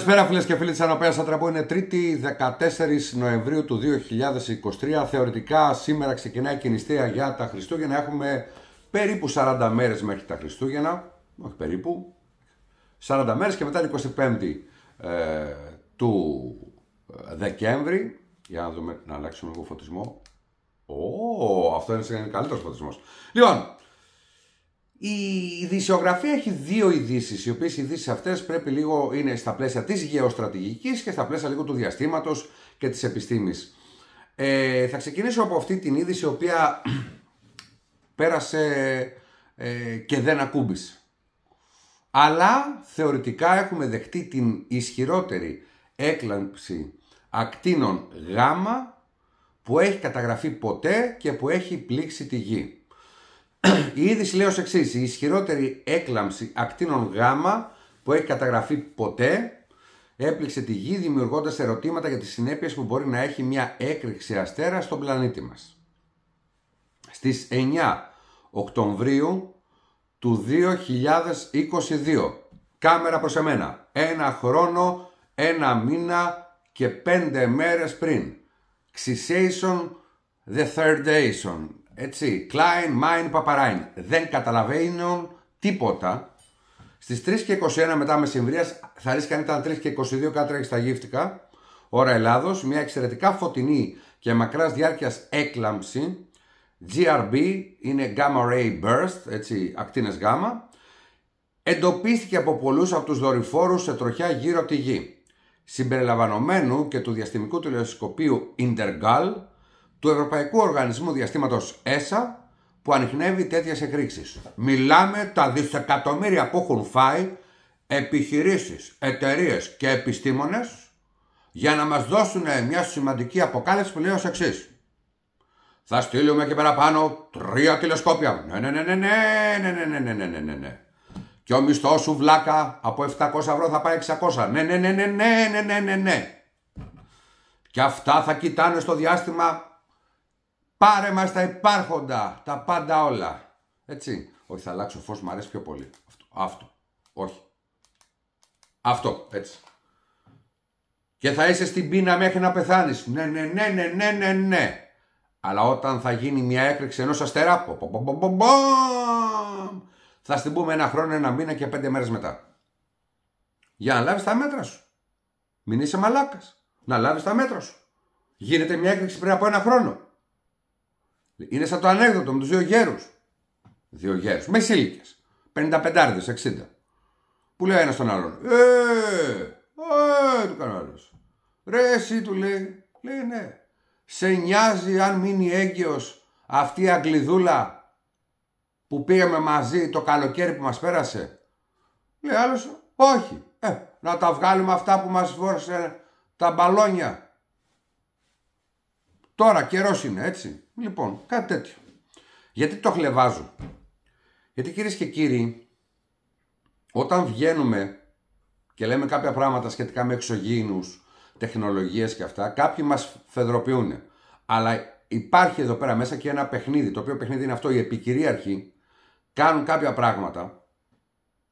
Καλησπέρα φίλες και φίλοι της Ανοπέας Ατραμπού, είναι 3η 14 Νοεμβρίου του 2023. Θεωρητικά σήμερα ξεκινάει η κινηστία για τα Χριστούγεννα. Έχουμε περίπου 40 μέρες μέχρι τα Χριστούγεννα, όχι περίπου, 40 μέρες και μετά την 25η ε, του ε, Δεκέμβρη. Για να δούμε, να αλλάξουμε λίγο φωτισμό. Ω, αυτό είναι καλύτερος φωτισμός. Λοιπόν, η ειδησιογραφία έχει δύο ειδήσεις, οι οποίες ειδήσεις αυτές πρέπει λίγο είναι στα πλαίσια της γεωστρατηγικής και στα πλαίσια λίγο του διαστήματος και της επιστήμης. Ε, θα ξεκινήσω από αυτή την είδηση, η οποία πέρασε ε, και δεν ακούμπησε. Αλλά θεωρητικά έχουμε δεχτεί την ισχυρότερη έκλαμψη ακτίνων γάμα που έχει καταγραφεί ποτέ και που έχει πλήξει τη γη. Η είδηση λέει ως εξής: Η ισχυρότερη έκλαμψη ακτίνων γάμα που έχει καταγραφεί ποτέ έπληξε τη γη δημιουργώντας ερωτήματα για τις συνέπειες που μπορεί να έχει μια έκρηξη αστέρα στον πλανήτη μας. Στις 9 Οκτωβρίου του 2022, κάμερα προς εμένα, ένα χρόνο, ένα μήνα και πέντε μέρες πριν. Ξησέισον the third dayson, έτσι, Klein, Mein, Παπαράιν. Δεν καταλαβαίνουν τίποτα. Στις 3 και 21 μετά μεσημβρίας, θα ρίσκει αν ήταν 3 και 22 έχει στα γύφτηκα. Ώρα Ελλάδος, μια εξαιρετικά φωτεινή και μακράς διάρκειας έκλαμψη. GRB είναι Gamma Ray Burst, έτσι, ακτίνες γάμα. Εντοπίστηκε από πολλούς από τους δορυφόρους σε τροχιά γύρω από τη γη συμπεριλαμβανομένου και του διαστημικού τηλεοσκοπίου Intergal του Ευρωπαϊκού Οργανισμού Διαστήματος ΕΣΑ που ανιχνεύει τέτοιες εκρήξεις. Μιλάμε τα δισεκατομμύρια που έχουν φάει επιχειρήσεις, εταιρείες και επιστήμονες για να μας δώσουν μια σημαντική αποκάλυψη που λέει ως εξής. Θα στείλουμε και παραπάνω τρία τηλεσκόπια. Ναι, ναι, ναι, ναι, ναι, ναι, ναι, ναι, ναι, ναι, ναι. Και ο μισθός σου βλάκα από 700 ευρώ θα πάει 600. Ναι, ναι, ναι, ναι, ναι, ναι, ναι, ναι. Και αυτά θα κοιτάνε στο διάστημα Πάρε μας τα υπάρχοντα, τα πάντα όλα. Έτσι. Όχι, θα αλλάξω φως, μου αρέσει πιο πολύ. Αυτό. Αυτό. Όχι. Αυτό. Έτσι. Και θα είσαι στην πείνα μέχρι να πεθάνεις. Ναι, ναι, ναι, ναι, ναι, ναι, ναι. Αλλά όταν θα γίνει μια έκρηξη ενός αστερά, πω, θα στην πούμε ένα χρόνο, ένα μήνα και πέντε μέρες μετά. Για να λάβεις τα μέτρα σου. Μην είσαι μαλάκας. Να λάβεις τα μέτρα σου. Γίνεται μια έκρηξη πριν από ένα χρόνο. Είναι σαν το ανέκδοτο με τους δύο γέρους. Δύο γέρους. Μεσήλικε. 55 60. Που λέει ένας τον άλλον. Ε, ε, του κάνει άλλος. Ρε, εσύ του λέει. Λέει ναι. Σε νοιάζει αν μείνει έγκυος αυτή η αγκλιδούλα που πήγαμε μαζί το καλοκαίρι που μας πέρασε. Λέει άλλος, όχι. Ε, να τα βγάλουμε αυτά που μας βόρσε τα μπαλόνια. Τώρα καιρός είναι έτσι. Λοιπόν, κάτι τέτοιο. Γιατί το χλεβάζω. Γιατί κυρίες και κύριοι, όταν βγαίνουμε και λέμε κάποια πράγματα σχετικά με εξωγήινους, τεχνολογίες και αυτά, κάποιοι μας φεδροποιούν. Αλλά υπάρχει εδώ πέρα μέσα και ένα παιχνίδι, το οποίο παιχνίδι είναι αυτό, οι επικυρίαρχοι κάνουν κάποια πράγματα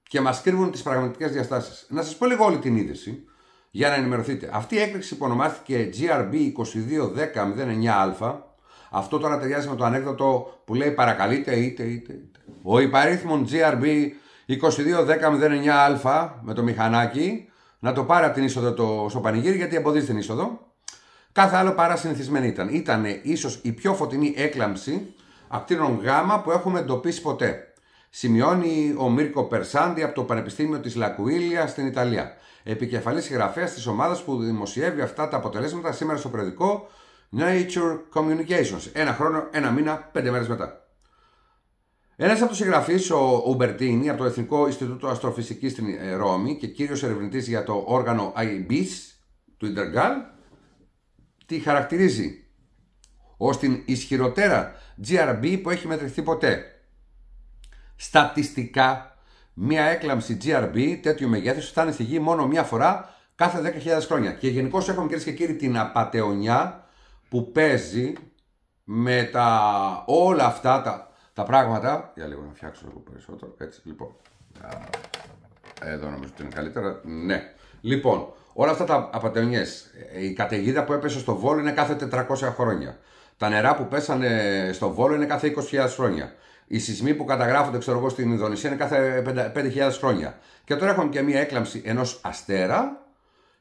και μας κρύβουν τις πραγματικές διαστάσεις. Να σας πω λίγο όλη την είδηση για να ενημερωθείτε. Αυτή η έκρηξη που ονομάστηκε GRB 2210 α αυτό τώρα ταιριάζει με το ανέκδοτο που λέει παρακαλείτε είτε είτε είτε. Ο υπαρίθμων GRB 221009α με το μηχανάκι να το πάρει από την είσοδο το, στο πανηγύρι γιατί εμποδίζει την είσοδο. Κάθε άλλο παρά συνηθισμένη ήταν. Ήταν ίσως η πιο φωτεινή έκλαμψη ακτίνων γάμα που έχουμε εντοπίσει ποτέ. Σημειώνει ο Μίρκο Περσάντι από το Πανεπιστήμιο της Λακουίλια στην Ιταλία. Επικεφαλής συγγραφέας της ομάδας που δημοσιεύει αυτά τα αποτελέσματα σήμερα στο περιοδικό Nature Communications. Ένα χρόνο, ένα μήνα, πέντε μέρες μετά. Ένας από τους συγγραφείς, ο Ουμπερτίνη, από το Εθνικό Ινστιτούτο Αστροφυσικής στην ε, Ρώμη και κύριος ερευνητής για το όργανο IBIS του Ιντεργκάλ, τη χαρακτηρίζει ως την ισχυροτέρα GRB που έχει μετρηθεί ποτέ. Στατιστικά, μία έκλαμψη GRB τέτοιου μεγέθους φτάνει στη μόνο μία φορά κάθε 10.000 χρόνια. Και γενικώς έχουμε κυρίες και κύριοι την απαταιωνιά που παίζει με τα, όλα αυτά τα, τα πράγματα. Για λίγο να φτιάξω λίγο περισσότερο. Έτσι, λοιπόν. Εδώ νομίζω ότι είναι καλύτερα. Ναι. Λοιπόν, όλα αυτά τα απαταιωνιές. Ε, η καταιγίδα που έπεσε στο Βόλο είναι κάθε 400 χρόνια. Τα νερά που πέσανε στο Βόλο είναι κάθε 20.000 χρόνια. Οι σεισμοί που καταγράφονται ξέρω εγώ, στην Ινδονησία είναι κάθε 5.000 χρόνια. Και τώρα έχουμε και μία έκλαμψη ενός αστέρα,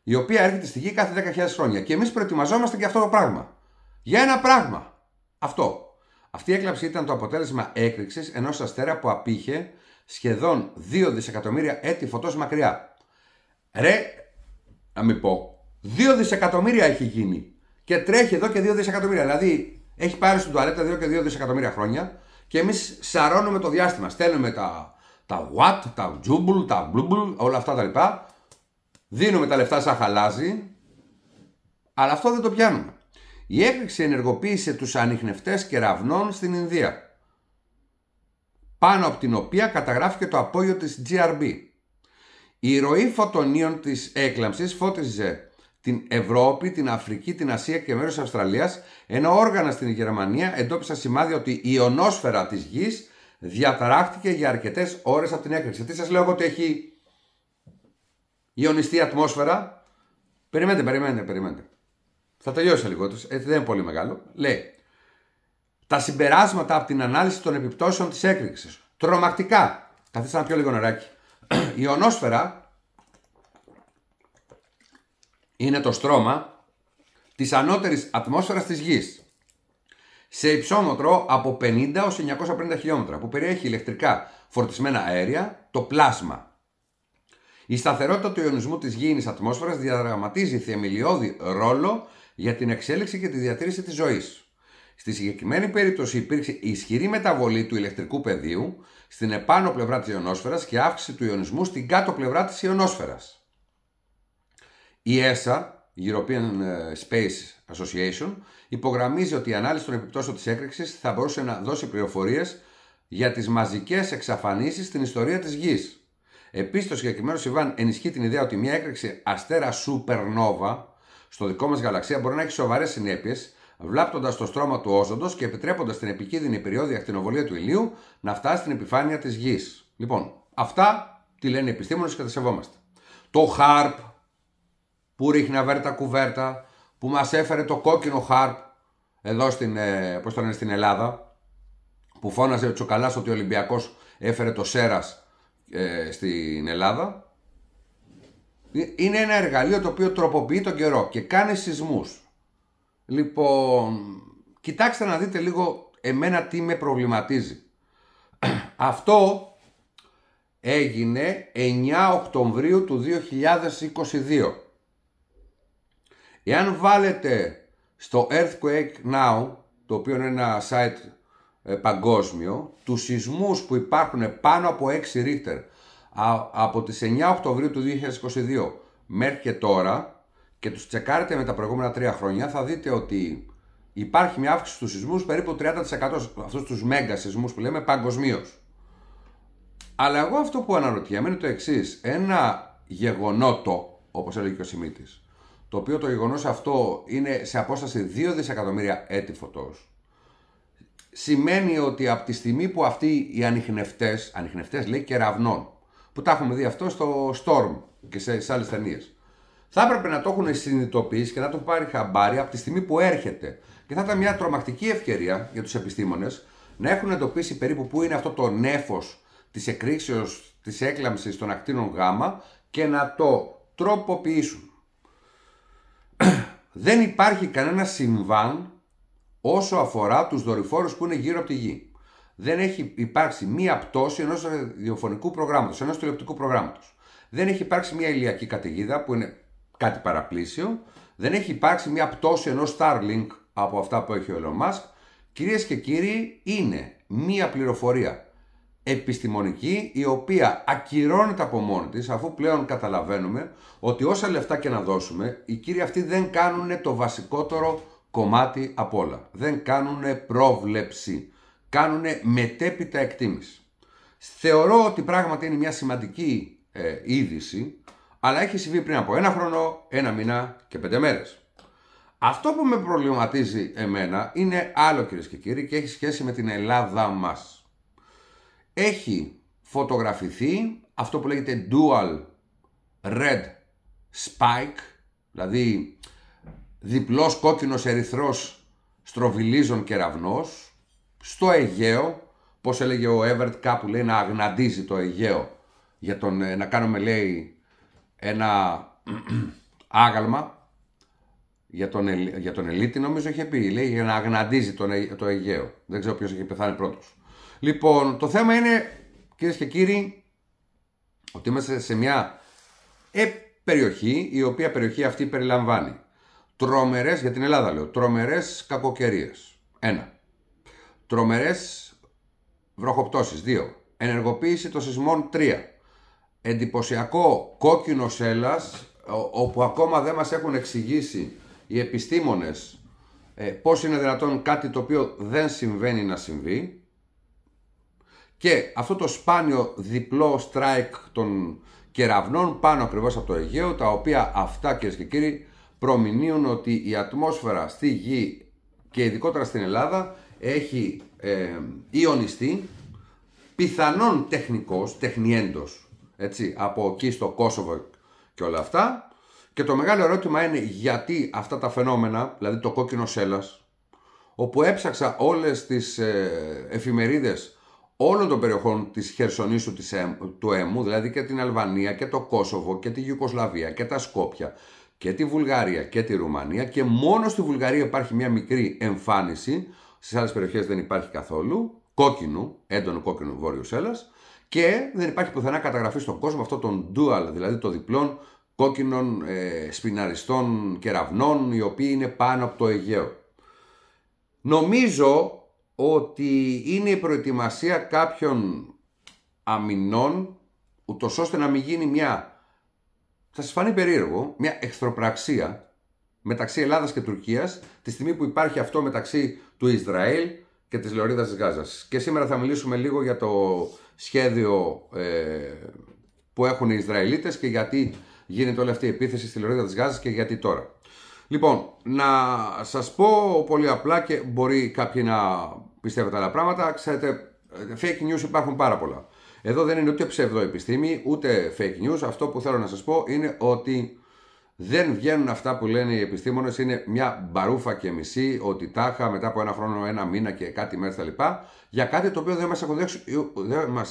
η οποία έρχεται στη γη κάθε 10.000 χρόνια. Και εμείς προετοιμαζόμαστε για αυτό το πράγμα. Για ένα πράγμα. Αυτό. Αυτή η έκλαψη ήταν το αποτέλεσμα έκρηξης ενός αστέρα που απήχε σχεδόν 2 δισεκατομμύρια έτη φωτός μακριά. Ρε, να μην πω. 2 δισεκατομμύρια έχει γίνει. Και τρέχει εδώ και 2 δισεκατομμύρια. Δηλαδή έχει πάρει στην τουαλέτα 2 και 2 δισεκατομμύρια χρόνια και εμείς σαρώνουμε το διάστημα. Στέλνουμε τα, τα what, τα jumble, τα blubble, όλα αυτά τα λοιπά. Δίνουμε τα λεφτά σαν χαλάζι. Αλλά αυτό δεν το πιάνουμε. Η έκρηξη ενεργοποίησε τους ανιχνευτές κεραυνών στην Ινδία, πάνω από την οποία καταγράφηκε το απόγειο της GRB. Η ροή φωτονίων της έκλαμψης φώτιζε την Ευρώπη, την Αφρική, την Ασία και μέρος της Αυστραλίας, ενώ όργανα στην Γερμανία εντόπισαν σημάδια ότι η ιονόσφαιρα της γης διαταράχτηκε για αρκετές ώρες από την έκρηξη. Τι σας λέω εγώ ότι έχει η ατμόσφαιρα. Περιμένετε, περιμένετε, περιμένετε. Θα τελειώσει λίγο, έτσι ε, δεν είναι πολύ μεγάλο. Λέει. Τα συμπεράσματα από την ανάλυση των επιπτώσεων της έκρηξης. Τρομακτικά. Καθίστε να πιω λίγο νεράκι. Η ονόσφαιρα είναι το στρώμα της ανώτερης ατμόσφαιρας της Γης σε υψόμετρο από 50 έως 950 χιλιόμετρα που περιέχει ηλεκτρικά φορτισμένα αέρια, το πλάσμα. Η σταθερότητα του ιονισμού της γήινης ατμόσφαιρας διαδραματίζει θεμελιώδη ρόλο για την εξέλιξη και τη διατήρηση της ζωής. Στη συγκεκριμένη περίπτωση υπήρξε ισχυρή μεταβολή του ηλεκτρικού πεδίου στην επάνω πλευρά της ιονόσφαιρας και αύξηση του ιονισμού στην κάτω πλευρά της ιονόσφαιρας. Η ΕΣΑ, European ε, Space Association, υπογραμμίζει ότι η ανάλυση των επιπτώσεων της έκρηξης θα μπορούσε να δώσει πληροφορίες για τις μαζικές εξαφανίσεις στην ιστορία της Γης. Επίσης, το συγκεκριμένο συμβάν ενισχύει την ιδέα ότι μια έκρηξη αστέρα supernova στο δικό μας γαλαξία μπορεί να έχει σοβαρές συνέπειες, βλάπτοντας το στρώμα του όζοντος και επιτρέποντας την επικίνδυνη περιόδια ακτινοβολία του ηλίου να φτάσει στην επιφάνεια της γης. Λοιπόν, αυτά τι λένε οι επιστήμονες και τα σεβόμαστε. Το χάρπ που ρίχνει αβέρτα κουβέρτα, που μας έφερε το κόκκινο χάρπ εδώ στην, ε, πώς στην Ελλάδα, που φώναζε ο Τσοκαλά ότι ο Ολυμπιακός έφερε το σέρας ε, στην Ελλάδα. Είναι ένα εργαλείο το οποίο τροποποιεί τον καιρό και κάνει σεισμούς. Λοιπόν, κοιτάξτε να δείτε λίγο εμένα τι με προβληματίζει. Αυτό έγινε 9 Οκτωβρίου του 2022. Εάν βάλετε στο Earthquake Now, το οποίο είναι ένα site ε, παγκόσμιο, τους σεισμούς που υπάρχουν πάνω από 6 ρίχτερ από τις 9 Οκτωβρίου του 2022 μέχρι και τώρα και τους τσεκάρετε με τα προηγούμενα τρία χρόνια θα δείτε ότι υπάρχει μια αύξηση στους σεισμούς περίπου 30% αυτούς τους μέγα σεισμούς που λέμε παγκοσμίως. Αλλά εγώ αυτό που αναρωτιέμαι είναι το εξής. Ένα γεγονότο, όπως έλεγε και ο Σιμίτης, το οποίο το γεγονός αυτό είναι σε απόσταση 2 δισεκατομμύρια έτη φωτός, σημαίνει ότι από τη στιγμή που αυτοί οι ανιχνευτές, ανιχνευτές λέει κεραυνών, που τα έχουμε δει αυτό στο Storm και σε άλλες ταινίες. Θα έπρεπε να το έχουν συνειδητοποιήσει και να το πάρει χαμπάρι από τη στιγμή που έρχεται. Και θα ήταν μια τρομακτική ευκαιρία για τους επιστήμονες να έχουν εντοπίσει περίπου πού είναι αυτό το νέφος της εκρήξεως της έκλαμψης των ακτίνων Γ και να το τροποποιήσουν. Δεν υπάρχει κανένα συμβάν όσο αφορά τους δορυφόρους που είναι γύρω από τη γη δεν έχει υπάρξει μία πτώση ενός ραδιοφωνικού προγράμματος, ενός τηλεοπτικού προγράμματος. Δεν έχει υπάρξει μία ηλιακή καταιγίδα που είναι κάτι παραπλήσιο. Δεν έχει υπάρξει μία πτώση ενός Starlink από αυτά που έχει ο Elon Musk. Κυρίες και κύριοι, είναι μία πληροφορία επιστημονική η οποία ακυρώνεται από μόνη της αφού πλέον καταλαβαίνουμε ότι όσα λεφτά και να δώσουμε οι κύριοι αυτοί δεν κάνουν το βασικότερο κομμάτι απ' όλα. Δεν κάνουν πρόβλεψη κάνουν μετέπειτα εκτίμηση. Θεωρώ ότι πράγματι είναι μια σημαντική ε, είδηση, αλλά έχει συμβεί πριν από ένα χρόνο, ένα μήνα και πέντε μέρες. Αυτό που με προβληματίζει εμένα είναι άλλο κυρίες και κύριοι και έχει σχέση με την Ελλάδα μας. Έχει φωτογραφηθεί αυτό που λέγεται dual red spike, δηλαδή διπλός κόκκινος ερυθρός στροβιλίζων κεραυνός, στο Αιγαίο, πώς έλεγε ο Εύερτ κάπου λέει να αγναντίζει το Αιγαίο για τον, ε, να κάνουμε λέει ένα άγαλμα για τον, για τον Ελίτη νομίζω είχε πει λέει για να αγναντίζει τον, το Αιγαίο δεν ξέρω ποιος έχει πεθάνει πρώτος λοιπόν το θέμα είναι κυρίες και κύριοι ότι είμαστε σε μια ε, περιοχή η οποία περιοχή αυτή περιλαμβάνει τρομερές για την Ελλάδα λέω τρομερές κακοκαιρίες ένα Τρομερές βροχοπτώσεις 2. Ενεργοποίηση των σεισμών 3. Εντυπωσιακό κόκκινο σέλας, όπου ακόμα δεν μας έχουν εξηγήσει οι επιστήμονες ε, πώς είναι δυνατόν κάτι το οποίο δεν συμβαίνει να συμβεί και αυτό το σπάνιο διπλό strike των κεραυνών πάνω ακριβώς από το Αιγαίο τα οποία αυτά κυρίες και κύριοι προμηνύουν ότι η ατμόσφαιρα στη γη και ειδικότερα στην Ελλάδα έχει ε, ιονιστεί πιθανόν τεχνικός, τεχνιέντος, έτσι, από εκεί στο Κόσοβο και όλα αυτά. Και το μεγάλο ερώτημα είναι γιατί αυτά τα φαινόμενα, δηλαδή το κόκκινο σέλας, όπου έψαξα όλες τις ε, εφημερίδες όλων των περιοχών της Χερσονήσου της, του ΕΜΟΥ, δηλαδή και την Αλβανία και το Κόσοβο και τη Γιουκοσλαβία και τα Σκόπια και τη Βουλγαρία και τη Ρουμανία και μόνο στη Βουλγαρία υπάρχει μια μικρή εμφάνιση Στις άλλες περιοχές δεν υπάρχει καθόλου. Κόκκινου, έντονο κόκκινου βόρειο σέλας. Και δεν υπάρχει πουθενά καταγραφή στον κόσμο αυτό των dual, δηλαδή των διπλών κόκκινων ε, σπιναριστών κεραυνών, οι οποίοι είναι πάνω από το Αιγαίο. Νομίζω ότι είναι η προετοιμασία κάποιων αμυνών, ούτως ώστε να μην γίνει μια, θα σας φανεί περίεργο, μια εχθροπραξία μεταξύ Ελλάδας και Τουρκίας, τη στιγμή που υπάρχει αυτό μεταξύ του Ισραήλ και της Λωρίδα της Γάζας. Και σήμερα θα μιλήσουμε λίγο για το σχέδιο ε, που έχουν οι Ισραηλίτες και γιατί γίνεται όλη αυτή η επίθεση στη Λωρίδα της Γάζας και γιατί τώρα. Λοιπόν, να σας πω πολύ απλά και μπορεί κάποιοι να πιστεύετε άλλα πράγματα. Ξέρετε, fake news υπάρχουν πάρα πολλά. Εδώ δεν είναι ούτε ψευδοεπιστήμη, ούτε fake news. Αυτό που θέλω να σας πω είναι ότι δεν βγαίνουν αυτά που λένε οι επιστήμονες, είναι μια μπαρούφα και μισή, ότι τάχα μετά από ένα χρόνο, ένα μήνα και κάτι μέρες λοιπά Για κάτι το οποίο δεν μας έχουν,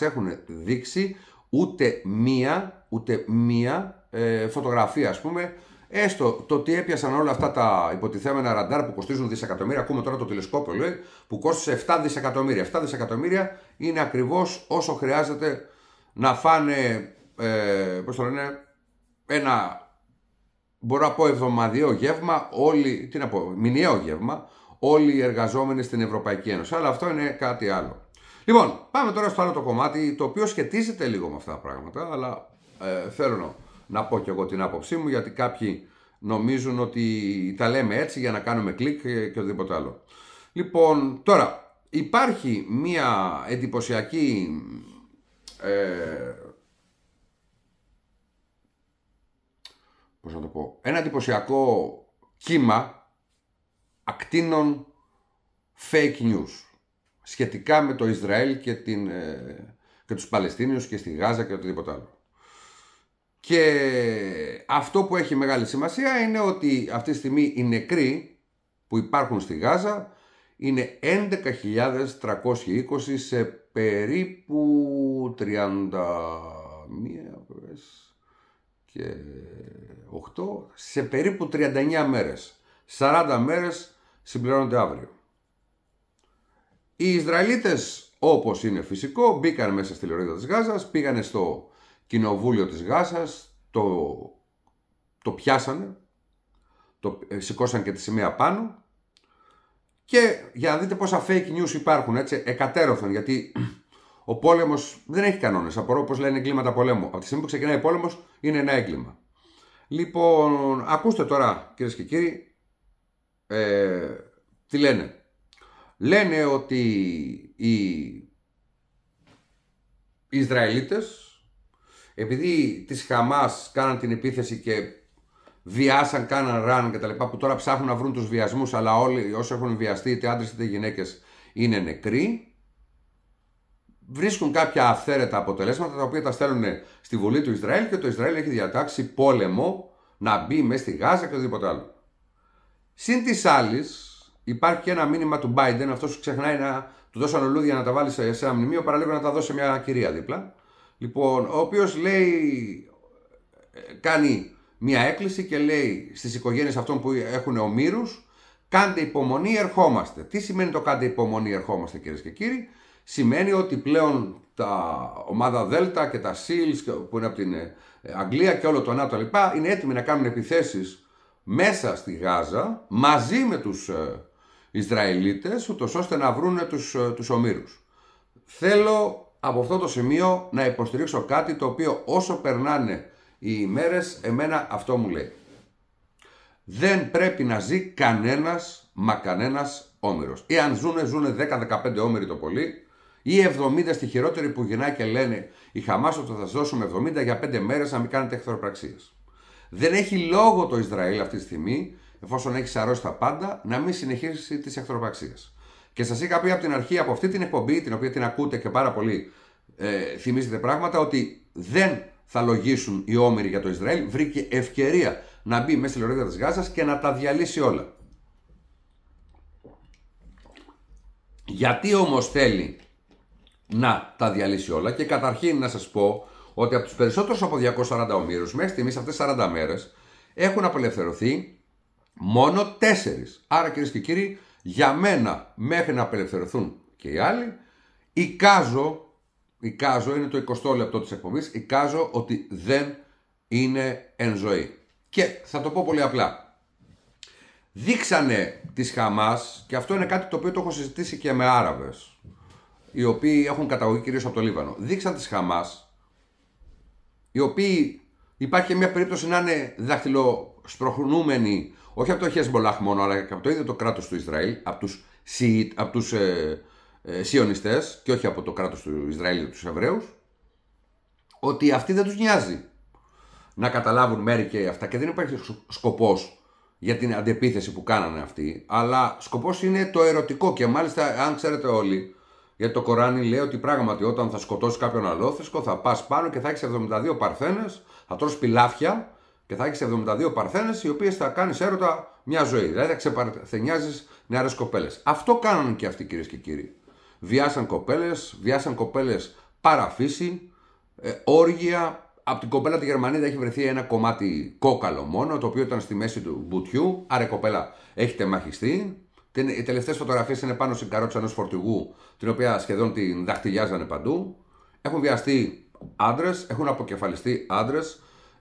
ε, έχουν δείξει ούτε μία, ούτε μία ε, φωτογραφία, ας πούμε, Έστω το ότι έπιασαν όλα αυτά τα υποτιθέμενα ραντάρ που κοστίζουν δισεκατομμύρια, ακούμε τώρα το τηλεσκόπιο λέει, που κόστησε 7 δισεκατομμύρια. 7 δισεκατομμύρια είναι ακριβώς όσο χρειάζεται να φάνε, ε, πώς το λένε, ένα μπορώ να πω εβδομαδιαίο γεύμα, όλοι, τι να πω, μηνιαίο γεύμα, όλοι οι εργαζόμενοι στην Ευρωπαϊκή Ένωση. Αλλά αυτό είναι κάτι άλλο. Λοιπόν, πάμε τώρα στο άλλο το κομμάτι, το οποίο σχετίζεται λίγο με αυτά τα πράγματα, αλλά ε, θέλω να πω και εγώ την άποψή μου, γιατί κάποιοι νομίζουν ότι τα λέμε έτσι για να κάνουμε κλικ και οτιδήποτε άλλο. Λοιπόν, τώρα, υπάρχει μία εντυπωσιακή ε, ένα εντυπωσιακό κύμα ακτίνων fake news σχετικά με το Ισραήλ και, την, ε, και τους Παλαιστίνιους και στη Γάζα και οτιδήποτε άλλο. Και αυτό που έχει μεγάλη σημασία είναι ότι αυτή τη στιγμή οι νεκροί που υπάρχουν στη Γάζα είναι 11.320 σε περίπου 31 και σε περίπου 39 μέρες. 40 μέρες συμπληρώνονται αύριο. Οι Ισραηλίτες, όπως είναι φυσικό, μπήκαν μέσα στη λωρίδα της Γάζας, πήγανε στο κοινοβούλιο της Γάζας, το, το πιάσανε, το, ε, σηκώσαν και τη σημαία πάνω και για να δείτε πόσα fake news υπάρχουν, έτσι, εκατέρωθαν, γιατί ο πόλεμος δεν έχει κανόνες, απορώ πως λένε εγκλήματα πολέμου. Από τη στιγμή που ξεκινάει ο πόλεμος είναι ένα έγκλημα. Λοιπόν, ακούστε τώρα κυρίες και κύριοι ε, τι λένε. Λένε ότι οι Ισραηλίτες επειδή τις Χαμάς κάναν την επίθεση και βιάσαν, κάναν ραν και τα που τώρα ψάχνουν να βρουν τους βιασμούς αλλά όλοι όσοι έχουν βιαστεί είτε άντρες είτε γυναίκες είναι νεκροί βρίσκουν κάποια αυθαίρετα αποτελέσματα τα οποία τα στέλνουν στη Βουλή του Ισραήλ και το Ισραήλ έχει διατάξει πόλεμο να μπει μέσα στη Γάζα και οτιδήποτε άλλο. Συν της άλλης, υπάρχει και ένα μήνυμα του Biden, αυτός που ξεχνάει να του δώσει ολούδια να τα βάλει σε ένα μνημείο, παρά λίγο να τα δώσει σε μια κυρία δίπλα. Λοιπόν, ο οποίος λέει, ε, κάνει μια έκκληση και λέει στις οικογένειες αυτών που έχουν ομήρους, κάντε υπομονή, ερχόμαστε. Τι σημαίνει το κάντε υπομονή, ερχόμαστε, κυρίες και κύριοι σημαίνει ότι πλέον τα ομάδα Δέλτα και τα Seals που είναι από την ε, Αγγλία και όλο το ΝΑΤΟ λοιπά είναι έτοιμοι να κάνουν επιθέσεις μέσα στη Γάζα μαζί με τους ε, Ισραηλίτες ούτως ώστε να βρουν τους, ε, τους Θέλω από αυτό το σημείο να υποστηρίξω κάτι το οποίο όσο περνάνε οι ημέρες εμένα αυτό μου λέει. Δεν πρέπει να ζει κανένας μα κανένας όμηρος. Εάν ζουνε, ζουνε 10-15 όμηροι το πολύ ή 70 στη χειρότερη που γυρνάει και λένε η Χαμάς ότι θα σας δώσουμε 70 για 5 μέρες να μην κάνετε εχθροπραξίες. Δεν έχει λόγο το Ισραήλ αυτή τη στιγμή, εφόσον έχεις σαρώσει τα πάντα, να μην συνεχίσει τις εχθροπραξίες. Και σας είχα πει από την αρχή από αυτή την εκπομπή, την οποία την ακούτε και πάρα πολύ ε, θυμίζετε πράγματα, ότι δεν θα λογίσουν οι όμοιροι για το Ισραήλ. Βρήκε ευκαιρία να μπει μέσα στη λωρίδα της Γάζας και να τα διαλύσει όλα. Γιατί όμως θέλει να τα διαλύσει όλα. Και καταρχήν να σας πω ότι από τους περισσότερους από 240 ομήρους μέχρι στιγμής αυτές 40 μέρες έχουν απελευθερωθεί μόνο τέσσερις Άρα κυρίες και κύριοι, για μένα μέχρι να απελευθερωθούν και οι άλλοι, η εικάζω είναι το 20 λεπτό της εκπομπής, εικάζω ότι δεν είναι εν ζωή. Και θα το πω πολύ απλά. Δείξανε τις Χαμάς, και αυτό είναι κάτι το οποίο το έχω συζητήσει και με Άραβες, οι οποίοι έχουν καταγωγή κυρίως από το Λίβανο. Δείξαν τη Χαμάς, οι οποίοι υπάρχει και μια περίπτωση να είναι δαχτυλοσπροχνούμενοι όχι από το Χεσμολάχ μόνο, αλλά και από το ίδιο το κράτος του Ισραήλ, από τους απ τους, ε, ε και όχι από το κράτος του Ισραήλ και τους Εβραίους. ότι αυτοί δεν τους νοιάζει να καταλάβουν μέρη και αυτά και δεν υπάρχει σκοπός για την αντεπίθεση που κάνανε αυτοί αλλά σκοπός είναι το ερωτικό και μάλιστα αν ξέρετε όλοι γιατί το Κοράνι λέει ότι πράγματι όταν θα σκοτώσει κάποιον αλόθεσκο, θα πας πάνω και θα έχεις 72 παρθένες, θα τρως πιλάφια και θα έχεις 72 παρθένες οι οποίες θα κάνεις έρωτα μια ζωή. Δηλαδή θα ξεπαρθενιάζεις νεαρές κοπέλες. Αυτό κάνουν και αυτοί κυρίες και κύριοι. Βιάσαν κοπέλες, βιάσαν κοπέλες παραφύση, ε, όργια. Από την κοπέλα τη Γερμανίδα έχει βρεθεί ένα κομμάτι κόκαλο μόνο, το οποίο ήταν στη μέση του μπουτιού. Άρα κοπέλα έχετε μαχιστεί, οι τελευταίες φωτογραφίες είναι πάνω στην καρότσα ενός φορτηγού, την οποία σχεδόν την δαχτυλιάζανε παντού. Έχουν βιαστεί άντρες, έχουν αποκεφαλιστεί άντρες.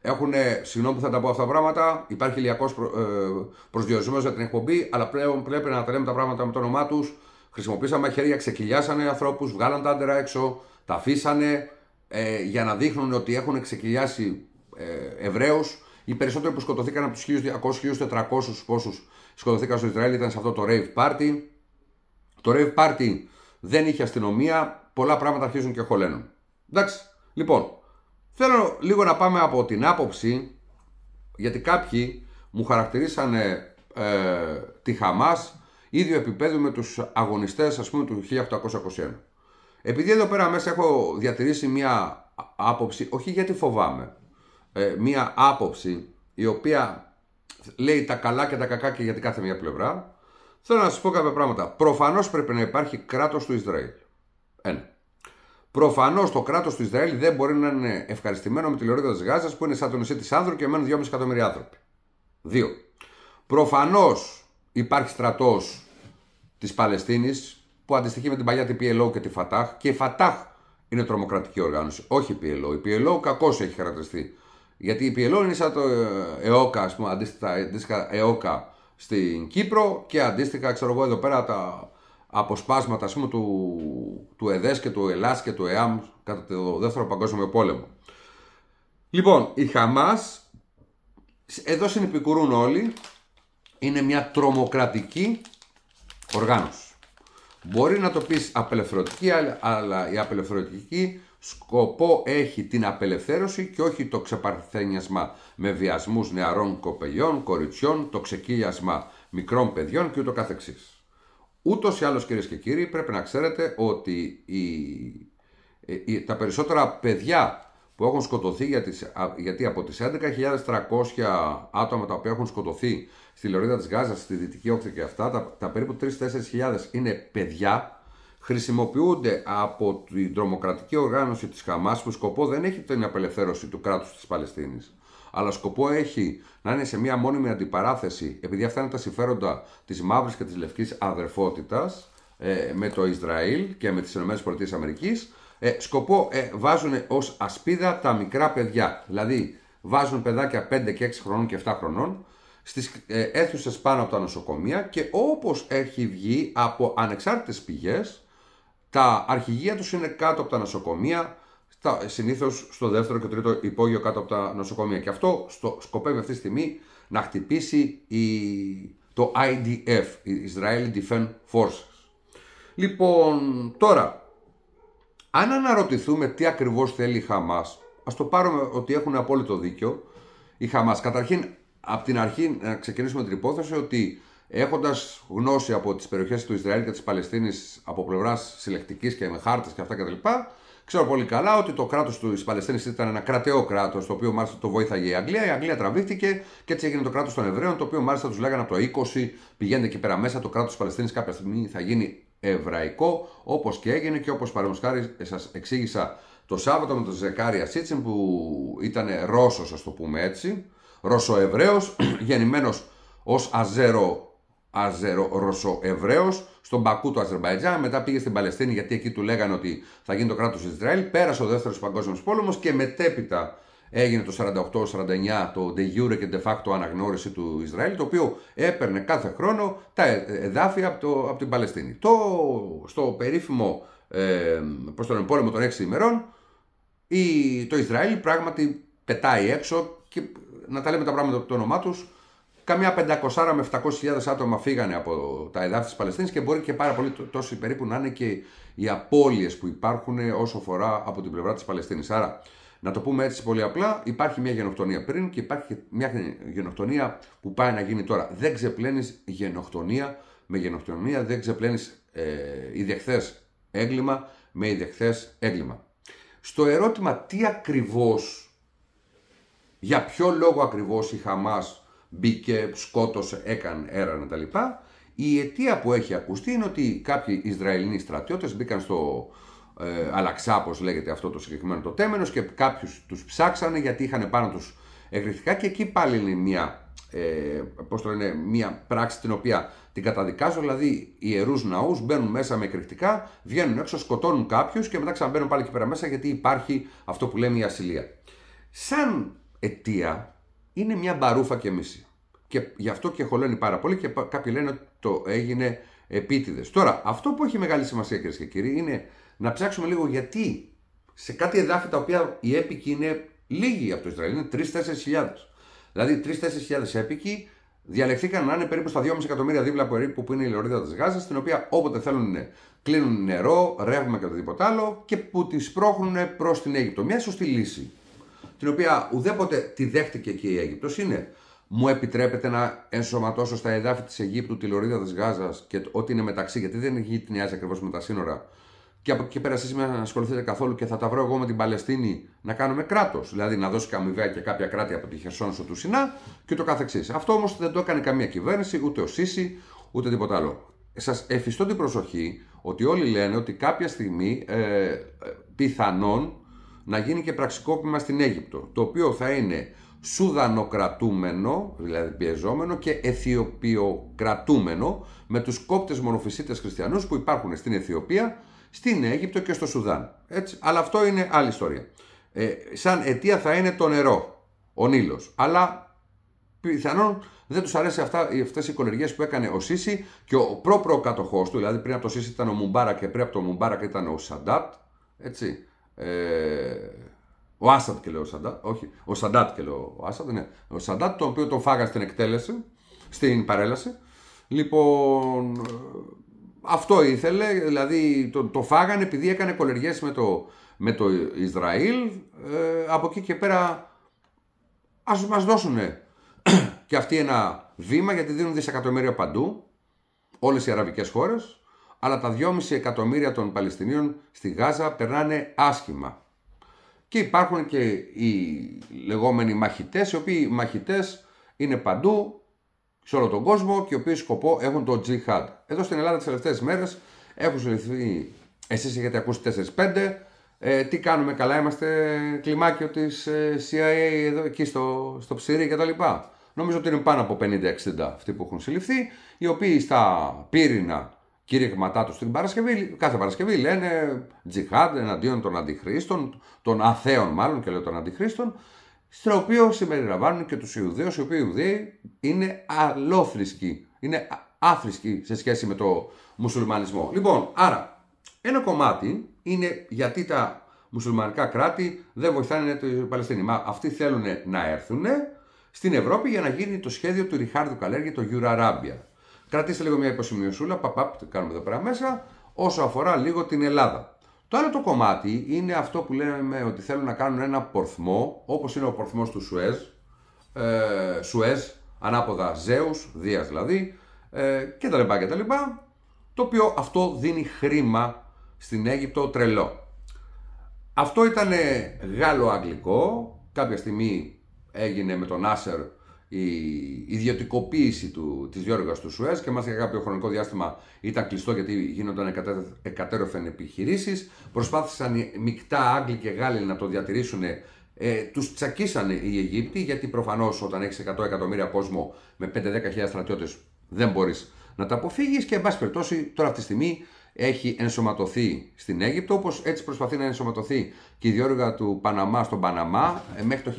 Έχουν, ε, συγγνώμη που θα τα πω αυτά τα πράγματα, υπάρχει ηλιακός προ, ε, προσδιορισμός για την εκπομπή, αλλά πλέον πρέπει να τα λέμε τα πράγματα με το όνομά τους. Χρησιμοποίησαν χέρια, ξεκυλιάσανε ανθρώπους, βγάλαν τα άντερα έξω, τα αφήσανε ε, για να δείχνουν ότι έχουν ξεκυλιάσει ε, Εβραίους. Οι περισσότεροι που σκοτωθήκαν από τους 1.200-1.400 πόσου σκοτωθήκαν στο Ισραήλ ήταν σε αυτό το rave party. Το rave party δεν είχε αστυνομία, πολλά πράγματα αρχίζουν και χωλένουν. Εντάξει, λοιπόν, θέλω λίγο να πάμε από την άποψη, γιατί κάποιοι μου χαρακτηρίσανε ε, τη Χαμάς ίδιο επίπεδο με τους αγωνιστές ας πούμε του 1821. Επειδή εδώ πέρα μέσα έχω διατηρήσει μια άποψη, όχι γιατί φοβάμαι, ε, μια άποψη η οποία λέει τα καλά και τα κακά και για την κάθε μια πλευρά, θέλω να σας πω κάποια πράγματα. Προφανώς πρέπει να υπάρχει κράτος του Ισραήλ. Ένα. Προφανώς το κράτος του Ισραήλ δεν μπορεί να είναι ευχαριστημένο με τη λωρίδα της Γάζας που είναι σαν το νησί της Άνδρου και μένουν 2,5 εκατομμύρια άνθρωποι. Δύο. Προφανώς υπάρχει στρατός της Παλαιστίνης που αντιστοιχεί με την παλιά την PLO και τη Φατάχ και η Φατάχ είναι τρομοκρατική οργάνωση, όχι η PLO. Η PLO κακώς έχει χαρακτηριστεί γιατί η Πιελό είναι σαν το ε, ΕΟΚΑ, πούμε, αντίστοιχα, ΕΟΚΑ στην Κύπρο και αντίστοιχα, ξέρω εγώ, εδώ πέρα τα αποσπάσματα ας πούμε, του, του ΕΔΕΣ και του ΕΛΑΣ και του ΕΑΜ κατά το Δεύτερο Παγκόσμιο Πόλεμο. Λοιπόν, η Χαμάς, εδώ συνεπικουρούν όλοι, είναι μια τρομοκρατική οργάνωση. Μπορεί να το πεις απελευθερωτική, αλλά η απελευθερωτική Σκοπό έχει την απελευθέρωση και όχι το ξεπαρθένιασμα με βιασμούς νεαρών κοπελιών, κοριτσιών, το ξεκύλιασμα μικρών παιδιών και ούτω καθεξής. Ούτως ή άλλως κυρίες και κύριοι πρέπει να ξέρετε ότι ε, τα περισσότερα παιδιά που έχουν σκοτωθεί για τις, γιατί από τις 11.300 άτομα τα οποία έχουν σκοτωθεί στη λωρίδα της Γάζας, στη Δυτική Όχθη και αυτά, τα, τα περίπου 3-4.000 είναι παιδιά χρησιμοποιούνται από την τρομοκρατική οργάνωση της Χαμάς που σκοπό δεν έχει την απελευθέρωση του κράτους της Παλαιστίνης αλλά σκοπό έχει να είναι σε μια μόνιμη αντιπαράθεση επειδή αυτά είναι τα συμφέροντα της μαύρης και της λευκής αδερφότητας ε, με το Ισραήλ και με τις ΗΠΑ ε, σκοπό ε, βάζουν ως ασπίδα τα μικρά παιδιά δηλαδή βάζουν παιδάκια 5 και 6 χρονών και 7 χρονών στις ε, αίθουσες πάνω από τα νοσοκομεία και όπως έχει βγει από ανεξάρτητες πηγές τα αρχηγεία τους είναι κάτω από τα νοσοκομεία, συνήθως στο δεύτερο και τρίτο υπόγειο κάτω από τα νοσοκομεία. Και αυτό στο, σκοπεύει αυτή τη στιγμή να χτυπήσει η, το IDF, η Israeli Defense Forces. Λοιπόν, τώρα, αν αναρωτηθούμε τι ακριβώς θέλει η Χαμάς, ας το πάρουμε ότι έχουν απόλυτο δίκιο η Χαμάς. Καταρχήν, από την αρχή να ξεκινήσουμε την υπόθεση ότι Έχοντας γνώση από τις περιοχές του Ισραήλ και της Παλαιστίνης από πλευράς συλλεκτικής και με χάρτες και αυτά κτλ., ξέρω πολύ καλά ότι το κράτος της Παλαιστίνης ήταν ένα κρατεό κράτος, το οποίο μάλιστα το βοήθαγε η Αγγλία. Η Αγγλία τραβήχτηκε και έτσι έγινε το κράτος των Εβραίων, το οποίο μάλιστα τους λέγανε από το 20 πηγαίνετε εκεί πέρα μέσα. Το κράτος της Παλαιστίνης κάποια στιγμή θα γίνει εβραϊκό, όπως και έγινε και όπως παραδείγματος σας εξήγησα το Σάββατο με τον Ζεκάρια Σίτσιν που ήταν Ρώσος, ας το πούμε έτσι, Ρώσο-Εβραίο, γεννημένος ως Αζέρο αζερο στον Πακού του Αζερβαϊτζάν. Μετά πήγε στην Παλαιστίνη γιατί εκεί του λέγανε ότι θα γίνει το κράτος Ισραήλ. Πέρασε ο δεύτερος παγκόσμιος πόλεμος και μετέπειτα έγινε το 48-49 το de jure και de facto αναγνώριση του Ισραήλ, το οποίο έπαιρνε κάθε χρόνο τα εδάφια από, από την Παλαιστίνη. Το, στο περίφημο ε, προς τον πόλεμο των 6 ημερών, η, το Ισραήλ πράγματι πετάει έξω και να τα λέμε τα πράγματα από το όνομά τους. Καμιά 500 με 700.000 άτομα φύγανε από τα εδάφη της Παλαιστίνης και μπορεί και πάρα πολύ τόσοι περίπου να είναι και οι απώλειες που υπάρχουν όσο φορά από την πλευρά της Παλαιστίνης. Άρα, να το πούμε έτσι πολύ απλά, υπάρχει μια γενοκτονία πριν και υπάρχει μια γενοκτονία που πάει να γίνει τώρα. Δεν ξεπλένεις γενοκτονία με γενοκτονία, δεν ξεπλένεις ε, έγκλημα με ιδιεχθέ έγκλημα. Στο ερώτημα τι ακριβώς, για ποιο λόγο ακριβώς η Χαμάς μπήκε, σκότωσε, έκανε, έρανε τα λοιπά. Η αιτία που έχει ακουστεί είναι ότι κάποιοι Ισραηλινοί στρατιώτες μπήκαν στο ε, Αλαξά, όπως λέγεται αυτό το συγκεκριμένο το τέμενος και κάποιους τους ψάξανε γιατί είχαν πάνω τους εκρηκτικά και εκεί πάλι είναι μια, ε, πώς το λένε, μια πράξη την οποία την καταδικάζω, δηλαδή οι ιερούς ναούς μπαίνουν μέσα με εκρηκτικά, βγαίνουν έξω, σκοτώνουν κάποιους και μετά ξαναμπαίνουν πάλι εκεί πέρα μέσα γιατί υπάρχει αυτό που λέμε η ασυλία. Σαν αιτία είναι μια μπαρούφα και μίση. Και γι' αυτό και χωλώνει πάρα πολύ και κάποιοι λένε ότι το έγινε επίτηδες. Τώρα, αυτό που έχει μεγάλη σημασία κυρίες και κύριοι είναι να ψάξουμε λίγο γιατί σε κάτι εδάφη τα οποία οι έπικοι είναι λίγοι από το Ισραήλ, είναι 3-4 χιλιάδες. Δηλαδή, 3-4 χιλιάδες έπικοι διαλεχθήκαν να είναι περίπου στα 2,5 εκατομμύρια δίπλα περίπου που είναι η λωρίδα της Γάζας, στην οποία όποτε θέλουν κλείνουν νερό, ρεύμα και οτιδήποτε άλλο και που τη πρόχνουν προς την Αίγυπτο. Μια σωστή λύση, την οποία ουδέποτε τη δέχτηκε και η Αίγυπτος είναι μου επιτρέπετε να ενσωματώσω στα εδάφη της Αιγύπτου τη Λωρίδα της Γάζας και ό,τι είναι μεταξύ, γιατί δεν έχει νοιάζει ακριβώς με τα σύνορα. Και από εκεί και πέρα εσείς να ασχοληθείτε καθόλου και θα τα βρω εγώ με την Παλαιστίνη να κάνουμε κράτος. Δηλαδή να δώσει καμιβέα και κάποια κράτη από τη Χερσόνησο του Σινά και το καθεξής. Αυτό όμως δεν το έκανε καμία κυβέρνηση, ούτε ο Σίση, ούτε τίποτα άλλο. Σας εφιστώ την προσοχή ότι όλοι λένε ότι κάποια στιγμή ε, ε, πιθανόν να γίνει και πραξικόπημα στην Αίγυπτο, το οποίο θα είναι Σουδανοκρατούμενο, δηλαδή πιεζόμενο και Αιθιοπιοκρατούμενο με τους κόπτες μονοφυσίτες χριστιανούς που υπάρχουν στην Αιθιοπία, στην Αίγυπτο και στο Σουδάν. Έτσι. Αλλά αυτό είναι άλλη ιστορία. Ε, σαν αιτία θα είναι το νερό, ο Νείλος. Αλλά πιθανόν δεν τους αρέσει αυτά, αυτές οι κολεργίες που έκανε ο Σίση και ο κατοχός του, δηλαδή πριν από το Σίση ήταν ο Μουμπάρα και πριν από το Μουμπάρα ήταν ο Σαντάτ, έτσι. Ε, ο Άσαντ και λέω ο Σαντάτ, όχι, ο Σαντάτ και λέω ο Άσαντ, ναι. Ο Σαντάτ, τον οποίο τον φάγα στην εκτέλεση, στην παρέλαση. Λοιπόν, αυτό ήθελε, δηλαδή το, το φάγανε επειδή έκανε κολεργές με το, με το Ισραήλ. Ε, από εκεί και πέρα ας μας δώσουν και αυτοί ένα βήμα γιατί δίνουν δισεκατομμύρια παντού όλες οι αραβικές χώρες αλλά τα 2,5 εκατομμύρια των Παλαιστινίων στη Γάζα περνάνε άσχημα. Και υπάρχουν και οι λεγόμενοι μαχητές, οι οποίοι μαχητές είναι παντού, σε όλο τον κόσμο και οι οποίοι σκοπό έχουν το Jihad. Εδώ στην Ελλάδα τις τελευταίες μέρες έχουν συλληφθεί, εσείς έχετε ακούσει 4-5, ε, τι κάνουμε, καλά είμαστε κλιμάκιο της ε, CIA εδώ, εκεί στο, στο τα κτλ. Νομίζω ότι είναι πάνω από 50-60 αυτοί που έχουν συλληφθεί, οι οποίοι στα πύρινα κήρυγματά τους την Παρασκευή, κάθε Παρασκευή λένε τζιχάντ εναντίον των αντιχρήστων, των αθέων μάλλον και λέω των αντιχρήστων, στο οποίο συμπεριλαμβάνουν και τους Ιουδαίους, οι οποίοι Ιουδαίοι είναι αλόθρησκοι, είναι άθρησκοι σε σχέση με το μουσουλμανισμό. Λοιπόν, άρα, ένα κομμάτι είναι γιατί τα μουσουλμανικά κράτη δεν βοηθάνε την Παλαιστίνη. Μα αυτοί θέλουν να έρθουν στην Ευρώπη για να γίνει το σχέδιο του Ριχάρδου Καλέργη, το Euro Κρατήστε λίγο μια υποσημειωσούλα, παπαπ, κάνουμε εδώ πέρα μέσα, όσο αφορά λίγο την Ελλάδα. Το άλλο το κομμάτι είναι αυτό που λέμε ότι θέλουν να κάνουν ένα πορθμό, όπως είναι ο πορθμός του Σουέζ, ε, Σουέζ, ανάποδα Ζέους, Δίας δηλαδή, ε, και τα λοιπά και τα το οποίο αυτό δίνει χρήμα στην Αίγυπτο τρελό. Αυτό ήταν γάλλο-αγγλικό, κάποια στιγμή έγινε με τον Άσερ η ιδιωτικοποίηση του, της διόρυγας του Σουέζ και μάλιστα για κάποιο χρονικό διάστημα ήταν κλειστό γιατί γίνονταν εκατέρωθεν επιχειρήσεις. Προσπάθησαν οι μεικτά Άγγλοι και Γάλλοι να το διατηρήσουν ε, τους τσακίσανε οι Αιγύπτιοι, γιατί προφανώς όταν έχεις 100 εκατομμύρια κόσμο με 5-10 στρατιώτες, δεν μπορείς να τα αποφύγεις Και εν πάση περιπτώσει, τώρα αυτή τη στιγμή έχει ενσωματωθεί στην Αίγυπτο, όπως έτσι προσπαθεί να ενσωματωθεί και η διόρυγα του Παναμά στον Παναμά. Ε, μέχρι το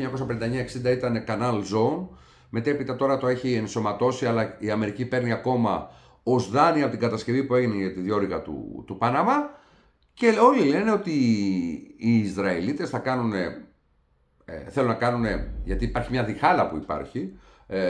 1959-60 ήταν Canal Zone, Μετέπειτα τώρα το έχει ενσωματώσει, αλλά η Αμερική παίρνει ακόμα ως δάνεια από την κατασκευή που έγινε για τη διόρυγα του, του Παναμά. Και όλοι λένε ότι οι Ισραηλίτες θα κάνουν, ε, θέλουν να κάνουν, γιατί υπάρχει μια διχάλα που υπάρχει, ε,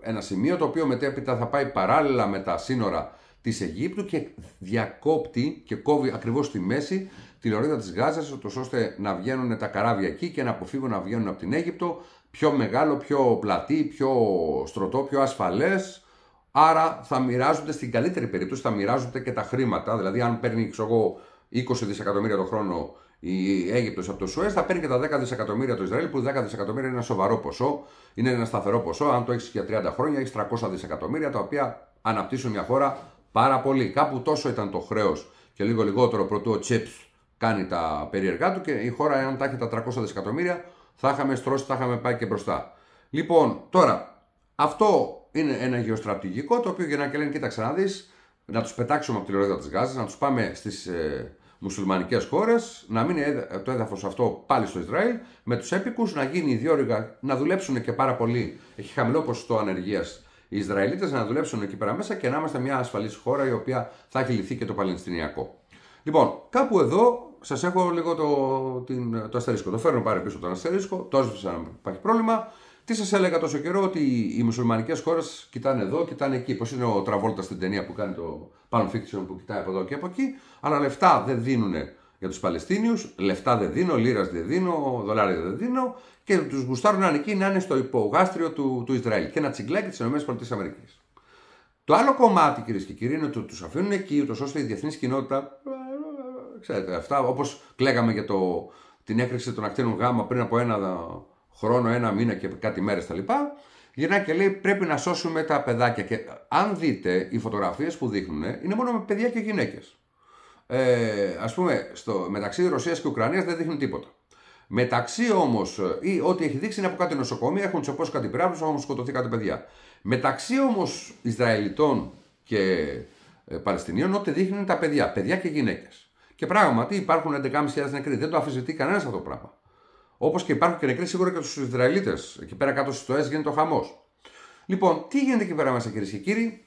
ένα σημείο το οποίο μετέπειτα θα πάει παράλληλα με τα σύνορα της Αιγύπτου και διακόπτει και κόβει ακριβώς στη μέση τη λωρίδα της Γάζας ώστε να βγαίνουν τα καράβια εκεί και να αποφύγουν να βγαίνουν από την Αίγυπτο πιο μεγάλο, πιο πλατή, πιο στρωτό, πιο ασφαλές. Άρα θα μοιράζονται στην καλύτερη περίπτωση, θα μοιράζονται και τα χρήματα. Δηλαδή, αν παίρνει εγώ 20 δισεκατομμύρια το χρόνο η Αίγυπτος από το Σουέζ, θα παίρνει και τα 10 δισεκατομμύρια το Ισραήλ, που 10 δισεκατομμύρια είναι ένα σοβαρό ποσό, είναι ένα σταθερό ποσό. Αν το έχεις για 30 χρόνια, έχεις 300 δισεκατομμύρια, τα οποία αναπτύσσουν μια χώρα πάρα πολύ. Κάπου τόσο ήταν το χρέος και λίγο λιγότερο προτού ο Τσέπ κάνει τα περίεργά του και η χώρα, αν τα έχει τα 300 δισεκατομμύρια, θα είχαμε στρώσει, θα είχαμε πάει και μπροστά. Λοιπόν, τώρα, αυτό είναι ένα γεωστρατηγικό το οποίο γεννά και λένε: Κοίταξε να δεις, να τους πετάξουμε από τη λωρίδα της Γάζας, να τους πάμε στις ε, μουσουλμανικές χώρες, να μείνει το έδαφος αυτό πάλι στο Ισραήλ, με τους έπικους να γίνει η διόρυγα, να δουλέψουν και πάρα πολύ. Έχει χαμηλό ποσοστό ανεργίας οι Ισραηλίτες, να δουλέψουν εκεί πέρα μέσα και να είμαστε μια ασφαλής χώρα η οποία θα έχει και το Παλαιστινιακό. Λοιπόν, κάπου εδώ σας έχω λίγο το, την, το αστερίσκο. Το φέρνω πάρει πίσω το αστερίσκο, το έσβησα να υπάρχει πρόβλημα. Τι σας έλεγα τόσο καιρό ότι οι μουσουλμανικές χώρες κοιτάνε εδώ, κοιτάνε εκεί. Πώς είναι ο Τραβόλτα στην ταινία που κάνει το Pan Fiction που κοιτάει από εδώ και από εκεί. Αλλά λεφτά δεν δίνουν για τους Παλαιστίνιους, λεφτά δεν δίνω, λίρας δεν δίνω, δολάρια δεν δίνω και τους γουστάρουν να είναι εκεί να είναι στο υπογάστριο του, του Ισραήλ και ένα τσιγκλάκι της ΗΠΑ. Το άλλο κομμάτι, κυρίες και κύριοι, είναι ότι τους αφήνουν εκεί, ούτως ώστε η διεθνής κοινότητα, Ξέρετε, αυτά όπως κλέγαμε για το, την έκρηξη των ακτίνων γάμα πριν από ένα χρόνο, ένα μήνα και κάτι μέρες τα λοιπά. Γυρνάει και λέει: Πρέπει να σώσουμε τα παιδάκια. Και αν δείτε, οι φωτογραφίες που δείχνουν είναι μόνο με παιδιά και γυναίκες. Ε, ας πούμε, στο, μεταξύ Ρωσίας και Ουκρανίας δεν δείχνουν τίποτα. Μεταξύ όμως, ή ό,τι έχει δείξει είναι από κάτι νοσοκομεία, έχουν τσεπώσει κάτι πυράβλους, έχουν σκοτωθεί κάτι παιδιά. Μεταξύ όμως Ισραηλιτών και ε, Παλαιστινίων, ό,τι δείχνουν είναι τα παιδιά, παιδιά και γυναίκες. Και πράγματι υπάρχουν 11.500 νεκροί. Δεν το αφισβητεί κανένας αυτό το πράγμα. Όπως και υπάρχουν και νεκροί σίγουρα και στου Ισραηλίτες. Εκεί πέρα κάτω στι τοέ γίνεται ο χαμός. Λοιπόν, τι γίνεται εκεί πέρα μέσα κυρίες και κύριοι.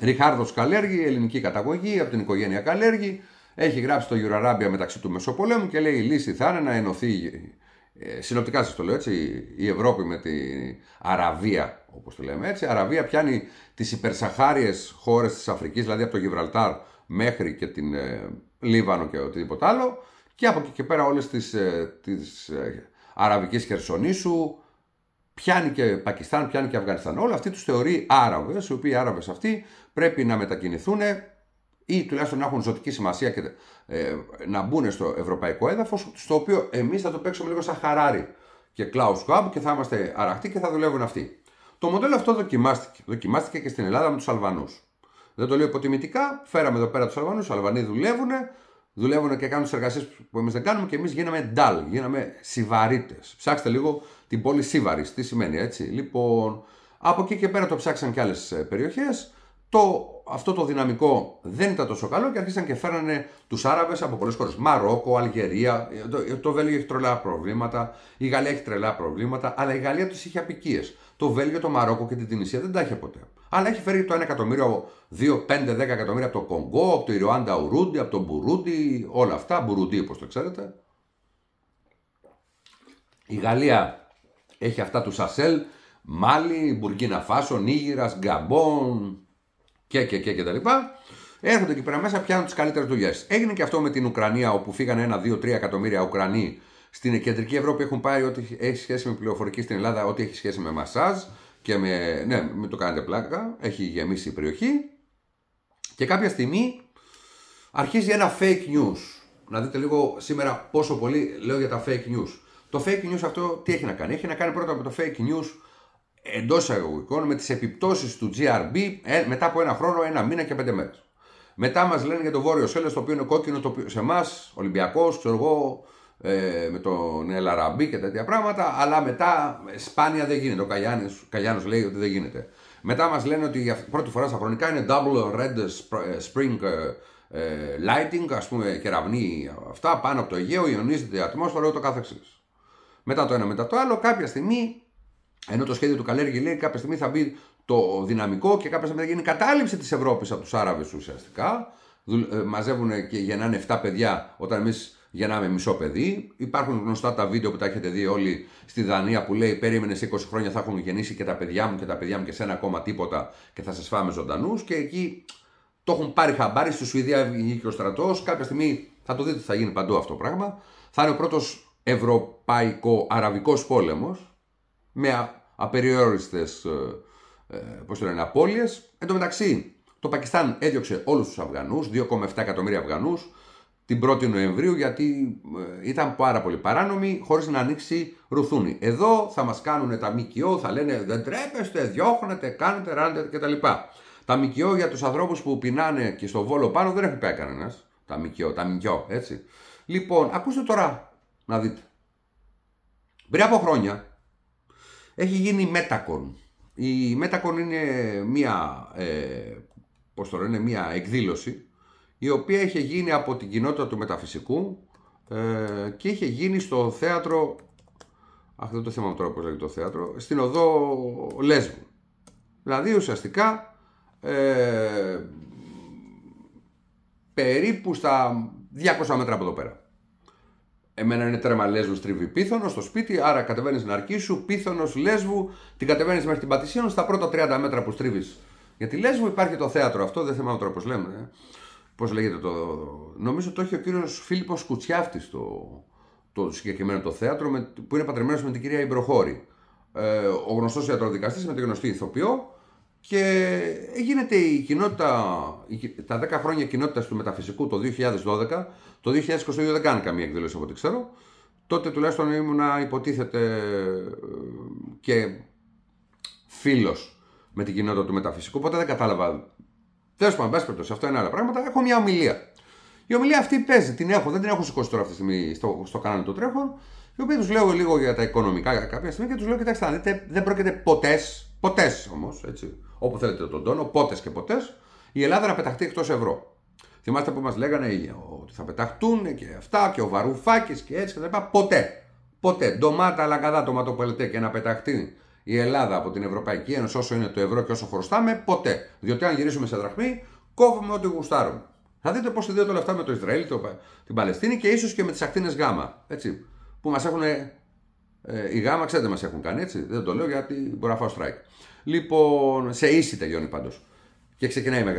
Ριχάρδο Καλέργη, ελληνική καταγωγή, από την οικογένεια Καλέργη, έχει γράψει το Γιουραράμπια μεταξύ του Μεσοπολέμου και λέει η λύση θα είναι να ενωθεί, ε, συνοπτικά σας το λέω έτσι, η Ευρώπη με την Αραβία, όπως το λέμε έτσι. Η Αραβία πιάνει τις υπερσαχάριες χώρες της Αφρικής, δηλαδή από το Γιβραλτάρ μέχρι και την ε, Λίβανο και οτιδήποτε άλλο. Και από εκεί και πέρα όλες τις, ε, τις ε, αραβικές χερσονήσου, πιάνει και Πακιστάν, πιάνει και Αφγανιστάν. Όλα αυτοί τους θεωρεί Άραβες, οι οποίοι Άραβες αυτοί πρέπει να μετακινηθούν ή τουλάχιστον να έχουν ζωτική σημασία και ε, να μπουν στο ευρωπαϊκό έδαφος, στο οποίο εμείς θα το παίξουμε λίγο σαν χαράρι και Klaus Schwab και θα είμαστε αραχτοί και θα δουλεύουν αυτοί. Το μοντέλο αυτό δοκιμάστηκε. Δοκιμάστηκε και στην Ελλάδα με τους Αλβανούς. Δεν το λέω υποτιμητικά. Φέραμε εδώ πέρα τους Αλβανούς. Οι Αλβανοί δουλεύουν, δουλεύουν και κάνουν τις εργασίες που εμείς δεν κάνουμε και εμείς γίναμε ντάλ, γίναμε σιβαρίτες. Ψάξτε λίγο την πόλη Σίβαρη. Τι σημαίνει έτσι. Λοιπόν, από εκεί και πέρα το ψάξαν και άλλες περιοχές. Το, αυτό το δυναμικό δεν ήταν τόσο καλό και άρχισαν και φέρανε τους Άραβες από πολλές χώρες. Μαρόκο, Αλγερία. Ε, το, ε, το Βέλγιο έχει τρελά προβλήματα. Η Γαλλία έχει τρελά προβλήματα. Αλλά η Γαλλία τους είχε απικίες το Βέλγιο, το Μαρόκο και την Τινησία δεν τα είχε ποτέ. Αλλά έχει φέρει το 1 εκατομμύριο, 2, 5, 10 εκατομμύρια από το Κονγκό, από το Ιρουάντα Ουρούντι, από το Μπουρούντι, όλα αυτά. Μπουρούντι, όπως το ξέρετε. Η Γαλλία έχει αυτά του Σασέλ, Μάλι, Μπουργκίνα Φάσο, Νίγηρας, Γκαμπόν και, και, και, και τα λοιπά. Έρχονται εκεί πέρα μέσα, πιάνουν τις καλύτερες δουλειές. Έγινε και αυτό με την Ουκρανία, όπου φύγανε 1, 2, 3 εκατομμύρια Ουκρανοί στην κεντρική Ευρώπη έχουν πάρει ό,τι έχει σχέση με πληροφορική στην Ελλάδα, ό,τι έχει σχέση με μασάζ και με. Ναι, μην το κάνετε πλάκα. Έχει γεμίσει η περιοχή. Και κάποια στιγμή αρχίζει ένα fake news. Να δείτε λίγο σήμερα πόσο πολύ λέω για τα fake news. Το fake news αυτό τι έχει να κάνει. Έχει να κάνει πρώτα με το fake news εντός εισαγωγικών με τις επιπτώσεις του GRB ε, μετά από ένα χρόνο, ένα μήνα και πέντε μέρες. Μετά μας λένε για το Βόρειο Σέλε, το οποίο είναι κόκκινο το οποίο, σε εμάς, Ολυμπιακός, ξέρω εγώ, ε, με τον Ελαραμπή και τέτοια πράγματα, αλλά μετά σπάνια δεν γίνεται. Ο καλιάνο λέει ότι δεν γίνεται. Μετά μας λένε ότι για πρώτη φορά στα χρονικά είναι double red ε, spring ε, ε, lighting, ας πούμε κεραυνή αυτά, πάνω από το Αιγαίο, ιονίζεται η ατμόσφαιρα, ούτω καθεξής. Μετά το ένα μετά το άλλο, κάποια στιγμή, ενώ το σχέδιο του Καλέργη λέει κάποια στιγμή θα μπει το δυναμικό και κάποια στιγμή θα γίνει κατάληψη της Ευρώπης από τους άραβες ουσιαστικά, μαζεύουν και γεννάνε 7 παιδιά όταν εμείς για να είμαι μισό παιδί. Υπάρχουν γνωστά τα βίντεο που τα έχετε δει όλοι στη Δανία που λέει Περίμενες 20 χρόνια θα έχουν γεννήσει και τα παιδιά μου και τα παιδιά μου και σένα ακόμα τίποτα και θα σας φάμε ζωντανούς. Και εκεί το έχουν πάρει χαμπάρι. Στη Σουηδία βγήκε ο στρατός. Κάποια στιγμή θα το δείτε θα γίνει παντού αυτό το πράγμα. Θα είναι ο πρώτος ευρωπαϊκό-αραβικό πόλεμος με απεριόριστες ε, ε το λένε, Εν τω μεταξύ, το Πακιστάν έδιωξε όλους τους Αφγανούς, 2,7 εκατομμύρια Αφγανούς την 1η Νοεμβρίου γιατί ε, ήταν πάρα πολύ παράνομη χωρίς να ανοίξει ρουθούνη. Εδώ θα μας κάνουν τα ΜΚΟ, θα λένε δεν τρέπεστε, διώχνετε, κάνετε, ράνετε κτλ. Τα ΜΚΟ για τους ανθρώπους που πεινάνε και στο Βόλο πάνω δεν έχει πει κανένας. Τα ΜΚΟ, τα ΜΚΟ, έτσι. Λοιπόν, ακούστε τώρα να δείτε. Πριν από χρόνια έχει γίνει Μέτακον. Η Μέτακον είναι μία, ε, το λένε, μία εκδήλωση η οποία είχε γίνει από την κοινότητα του μεταφυσικού ε, και είχε γίνει στο θέατρο Αυτό δεν το θυμάμαι τώρα πώς λέγεται το θέατρο στην οδό Λέσβου δηλαδή ουσιαστικά ε, περίπου στα 200 μέτρα από εδώ πέρα Εμένα είναι τρέμα Λέσβου τρίβει πίθωνο στο σπίτι, άρα κατεβαίνεις στην αρκή σου, πίθωνος Λέσβου, την κατεβαίνεις μέχρι την Πατησίων στα πρώτα 30 μέτρα που στρίβεις. Γιατί Λέσβου υπάρχει το θέατρο αυτό, δεν θυμάμαι τώρα πώς λέμε. Ε. Πώς λέγεται το. Νομίζω το έχει ο κύριος Φίλιππος Κουτσιάφτης το, το συγκεκριμένο το θέατρο με, που είναι πατρεμένο με την κυρία Ιμπροχώρη. Ε, ο γνωστός ιατροδικαστή με τη γνωστή ηθοποιό. Και γίνεται η κοινότητα, τα 10 χρόνια κοινότητας του μεταφυσικού το 2012. Το 2022 δεν κάνει καμία εκδήλωση από ό,τι ξέρω. Τότε τουλάχιστον να υποτίθεται ε, και φίλος με την κοινότητα του μεταφυσικού, οπότε δεν κατάλαβα Τέλος πάντων, πάση περιπτώσει, αυτό είναι άλλα πράγματα. Έχω μια ομιλία. Η ομιλία αυτή παίζει, την έχω, δεν την έχω σηκώσει τώρα αυτή τη στιγμή στο, στο κανάλι των τρέχων. Η οποία τους λέω λίγο για τα οικονομικά κάποια στιγμή και τους λέω: Κοιτάξτε, αν δείτε, δεν πρόκειται ποτές, ποτές όμως, έτσι, όπου θέλετε τον τόνο, πότε και ποτές, η Ελλάδα να πεταχτεί εκτός ευρώ. Θυμάστε που μας λέγανε ότι θα πεταχτούν και αυτά και ο Βαρουφάκης και έτσι λοιπά. Ποτέ. Ποτέ. Ντομάτα, το πολετέ και να πεταχτεί η Ελλάδα από την Ευρωπαϊκή Ένωση όσο είναι το ευρώ και όσο χρωστάμε, ποτέ. Διότι αν γυρίσουμε σε δραχμή, κόβουμε ό,τι γουστάρουμε. Θα δείτε πώς συνδέονται όλα αυτά με το Ισραήλ, το, την Παλαιστίνη και ίσως και με τις ακτίνες Γ. Έτσι, που μας έχουν. Ε, οι Γάμα, ξέρετε, μας έχουν κάνει έτσι. Δεν το λέω γιατί μπορεί να φάω strike. Λοιπόν, σε ίση τελειώνει πάντως. Και ξεκινάει με Γ.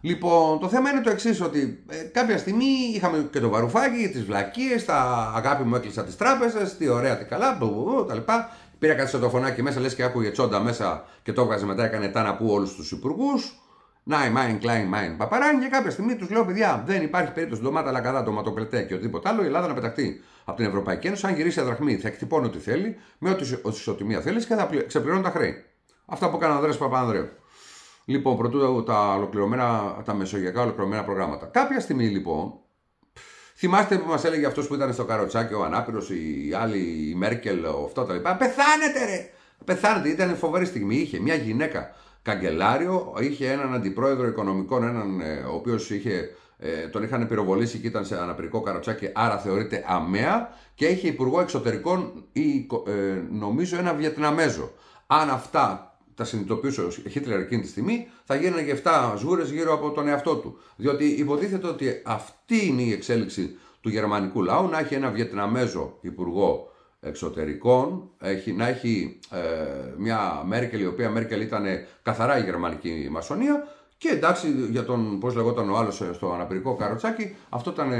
Λοιπόν, το θέμα είναι το εξής, ότι ε, κάποια στιγμή είχαμε και το βαρουφάκι, τις βλακίες, τα αγάπη μου έκλεισα τις τράπεζες, τι ωραία, τι καλά, μπου, μπου, τα λοιπά. Πήρε κάτι φωνάκι μέσα, λες και άκουγε τσόντα μέσα και το έβγαζε μετά, έκανε τα να που όλους τους υπουργούς. Να μάιν, κλάιν, μάιν. Παπαράνι και κάποια στιγμή τους λέω, παιδιά, δεν υπάρχει περίπτωση ντομάτα, λακαδά, ντοματοπλετέ και οτιδήποτε άλλο η Ελλάδα να πεταχτεί από την Ευρωπαϊκή Ένωση. Αν γυρίσει αδραχμή, θα εκτυπώνει ό,τι θέλει, με ό,τι ισοτιμία θέλεις και θα ξεπληρώνει τα χρέη. Αυτά που έκανε ο Ανδρέα Παπανδρέου. Λοιπόν, πρωτού τα, ολοκληρωμένα, τα μεσογειακά ολοκληρωμένα προγράμματα. Κάποια στιγμή λοιπόν Θυμάστε που μας έλεγε αυτός που ήταν στο καροτσάκι, ο Ανάπηρος, η άλλη, η Μέρκελ, αυτό τα λοιπά. Πεθάνετε, ρε! Πεθάνετε, ήταν φοβερή στιγμή. Είχε μια γυναίκα καγκελάριο, είχε έναν αντιπρόεδρο οικονομικών, έναν ε, ο οποίος είχε. Ε, τον είχαν πυροβολήσει και ήταν σε αναπηρικό καροτσάκι, άρα θεωρείται αμαία και είχε υπουργό εξωτερικών ε, νομίζω ένα Βιετναμέζο. Αν αυτά τα συνειδητοποιούσε ο Χίτλερ εκείνη τη στιγμή, θα γίνανε 7 ζούρε γύρω από τον εαυτό του. Διότι υποτίθεται ότι αυτή είναι η εξέλιξη του γερμανικού λαού, να έχει ένα Βιετναμέζο υπουργό εξωτερικών, έχει, να έχει ε, μια Μέρκελ, η οποία Μέρκελ ήταν καθαρά η γερμανική μασονία, και εντάξει για τον, πώς λεγόταν ο άλλος ε, στο αναπηρικό Καροτσάκι, αυτό ήταν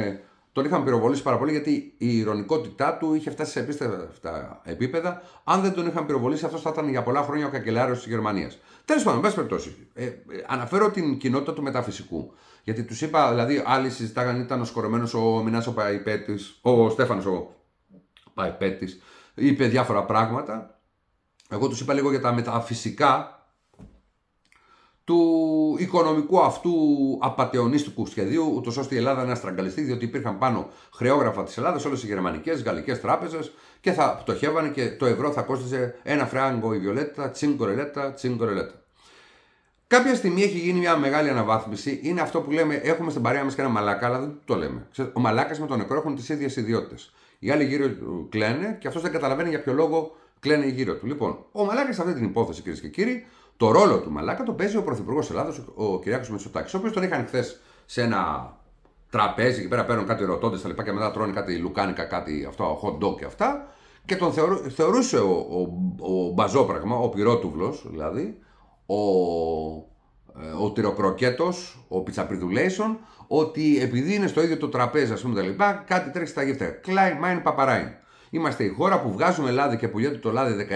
τον είχαν πυροβολήσει πάρα πολύ γιατί η ηρωνικότητά του είχε φτάσει σε επίστευτα επίπεδα. Αν δεν τον είχαν πυροβολήσει, αυτός θα ήταν για πολλά χρόνια ο καγκελάριος της Γερμανίας. Τέλος πάντων, πα περιπτώσει. Ε, ε, αναφέρω την κοινότητα του μεταφυσικού. Γιατί τους είπα, δηλαδή, άλλοι συζητάγαν, ήταν ο σκορμένο ο Μινάς ο Παϊπέτης, ο Στέφανος ο Παϊπέτης, είπε διάφορα πράγματα. Εγώ τους είπα λίγο για τα μεταφυσικά του οικονομικού αυτού απαταιωνίστικου σχεδίου, ούτως ώστε η Ελλάδα να στραγγαλιστεί, διότι υπήρχαν πάνω χρεόγραφα της Ελλάδας, όλες οι γερμανικές, γαλλικές τράπεζες και θα πτωχεύανε και το ευρώ θα κόστιζε ένα φράγκο η βιολέτα, τσίνκορελέτα, τσίνκορελέτα. Κάποια στιγμή έχει γίνει μια μεγάλη αναβάθμιση. Είναι αυτό που λέμε: Έχουμε στην παρέα μας και ένα μαλάκα, αλλά δεν το λέμε. Ο μαλάκας με τον νεκρό έχουν τις ίδιες ιδιότητες. Οι άλλοι γύρω του κλαίνε και αυτός δεν καταλαβαίνει για ποιο λόγο κλαίνε γύρω του. Λοιπόν, ο μαλάκας σε αυτή την υπόθεση, κυρίες και κύριοι, το ρόλο του Μαλάκα το παίζει ο Πρωθυπουργός της Ελλάδα, ο Κυριάκος Μητσοτάκης, ο οποίος τον είχαν χθες σε ένα τραπέζι εκεί πέρα παίρνουν κάτι ρωτώντες τα λοιπά και μετά τρώνε κάτι λουκάνικα, κάτι αυτό, hot dog και αυτά. Και τον θεωρού, θεωρούσε ο, ο, ο Μπαζόπραγμα, ο πυρότουβλος δηλαδή, ο, ε, ο τυροκροκέτος, ο πιτσαπριδουλέισον, ότι επειδή είναι στο ίδιο το τραπέζι, ας πούμε τα λοιπά, κάτι τρέχει στα γεύτερα. Κλάιν, μάιν, παπαράιν. Είμαστε η χώρα που βγάζουμε λάδι και πουλιέται το λάδι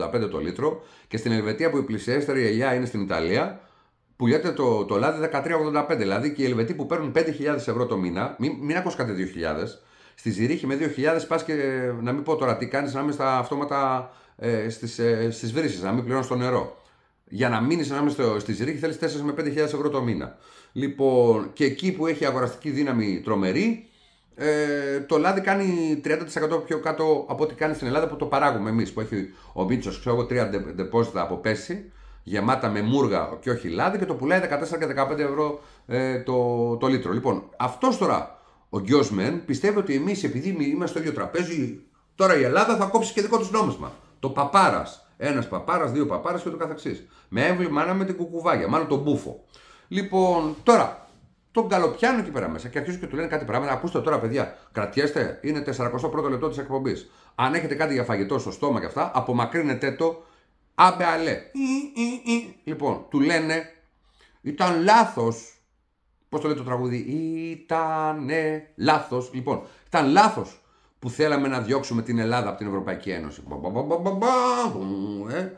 16,85 το λίτρο και στην Ελβετία που η πλησιέστερη ελιά είναι στην Ιταλία πουλιέται το, το λάδι 13,85. Δηλαδή και οι Ελβετοί που παίρνουν 5.000 ευρώ το μήνα, μην, μην ακούς κάτι 2.000, στη Ζηρίχη με 2.000 πας και να μην πω τώρα τι κάνεις να είμαι στα αυτόματα ε, στις, ε, στις βρύσεις, να μην πληρώνεις το νερό. Για να μείνεις ανάμεσα στη Ζηρίχη θέλεις 4 με 5.000 ευρώ το μήνα. Λοιπόν, και εκεί που έχει αγοραστική δύναμη τρομερή, ε, το λάδι κάνει 30% πιο κάτω από ό,τι κάνει στην Ελλάδα που το παράγουμε εμείς. Που έχει ο Μίτσος, ξέρω εγώ, τρία ντεπόζιτα από πέρσι, γεμάτα με μούργα και όχι λάδι και το πουλάει 14 και 15 ευρώ ε, το, το λίτρο. Λοιπόν, αυτός τώρα ο Μεν πιστεύει ότι εμείς επειδή είμαστε στο ίδιο τραπέζι, τώρα η Ελλάδα θα κόψει και δικό τους νόμισμα. Το παπάρας. Ένας παπάρας, δύο παπάρα και το καθεξής. Με έμβλημα να με την κουκουβάγια, μάλλον τον μπούφο. Λοιπόν, τώρα τον καλοπιάνουν εκεί πέρα μέσα και αρχίζουν και του λένε κάτι πράγματα. Ακούστε τώρα, παιδιά, κρατιέστε, είναι 41ο λεπτό της εκπομπής. Αν έχετε κάτι για φαγητό στο στόμα και αυτά, απομακρύνετε το. Άμπε αλέ. Λοιπόν, του λένε, ήταν λάθος. Πώς το λέει το τραγούδι, ήταν λάθος. Λοιπόν, ήταν λάθος που θέλαμε να διώξουμε την Ελλάδα από την Ευρωπαϊκή Ένωση. Ε,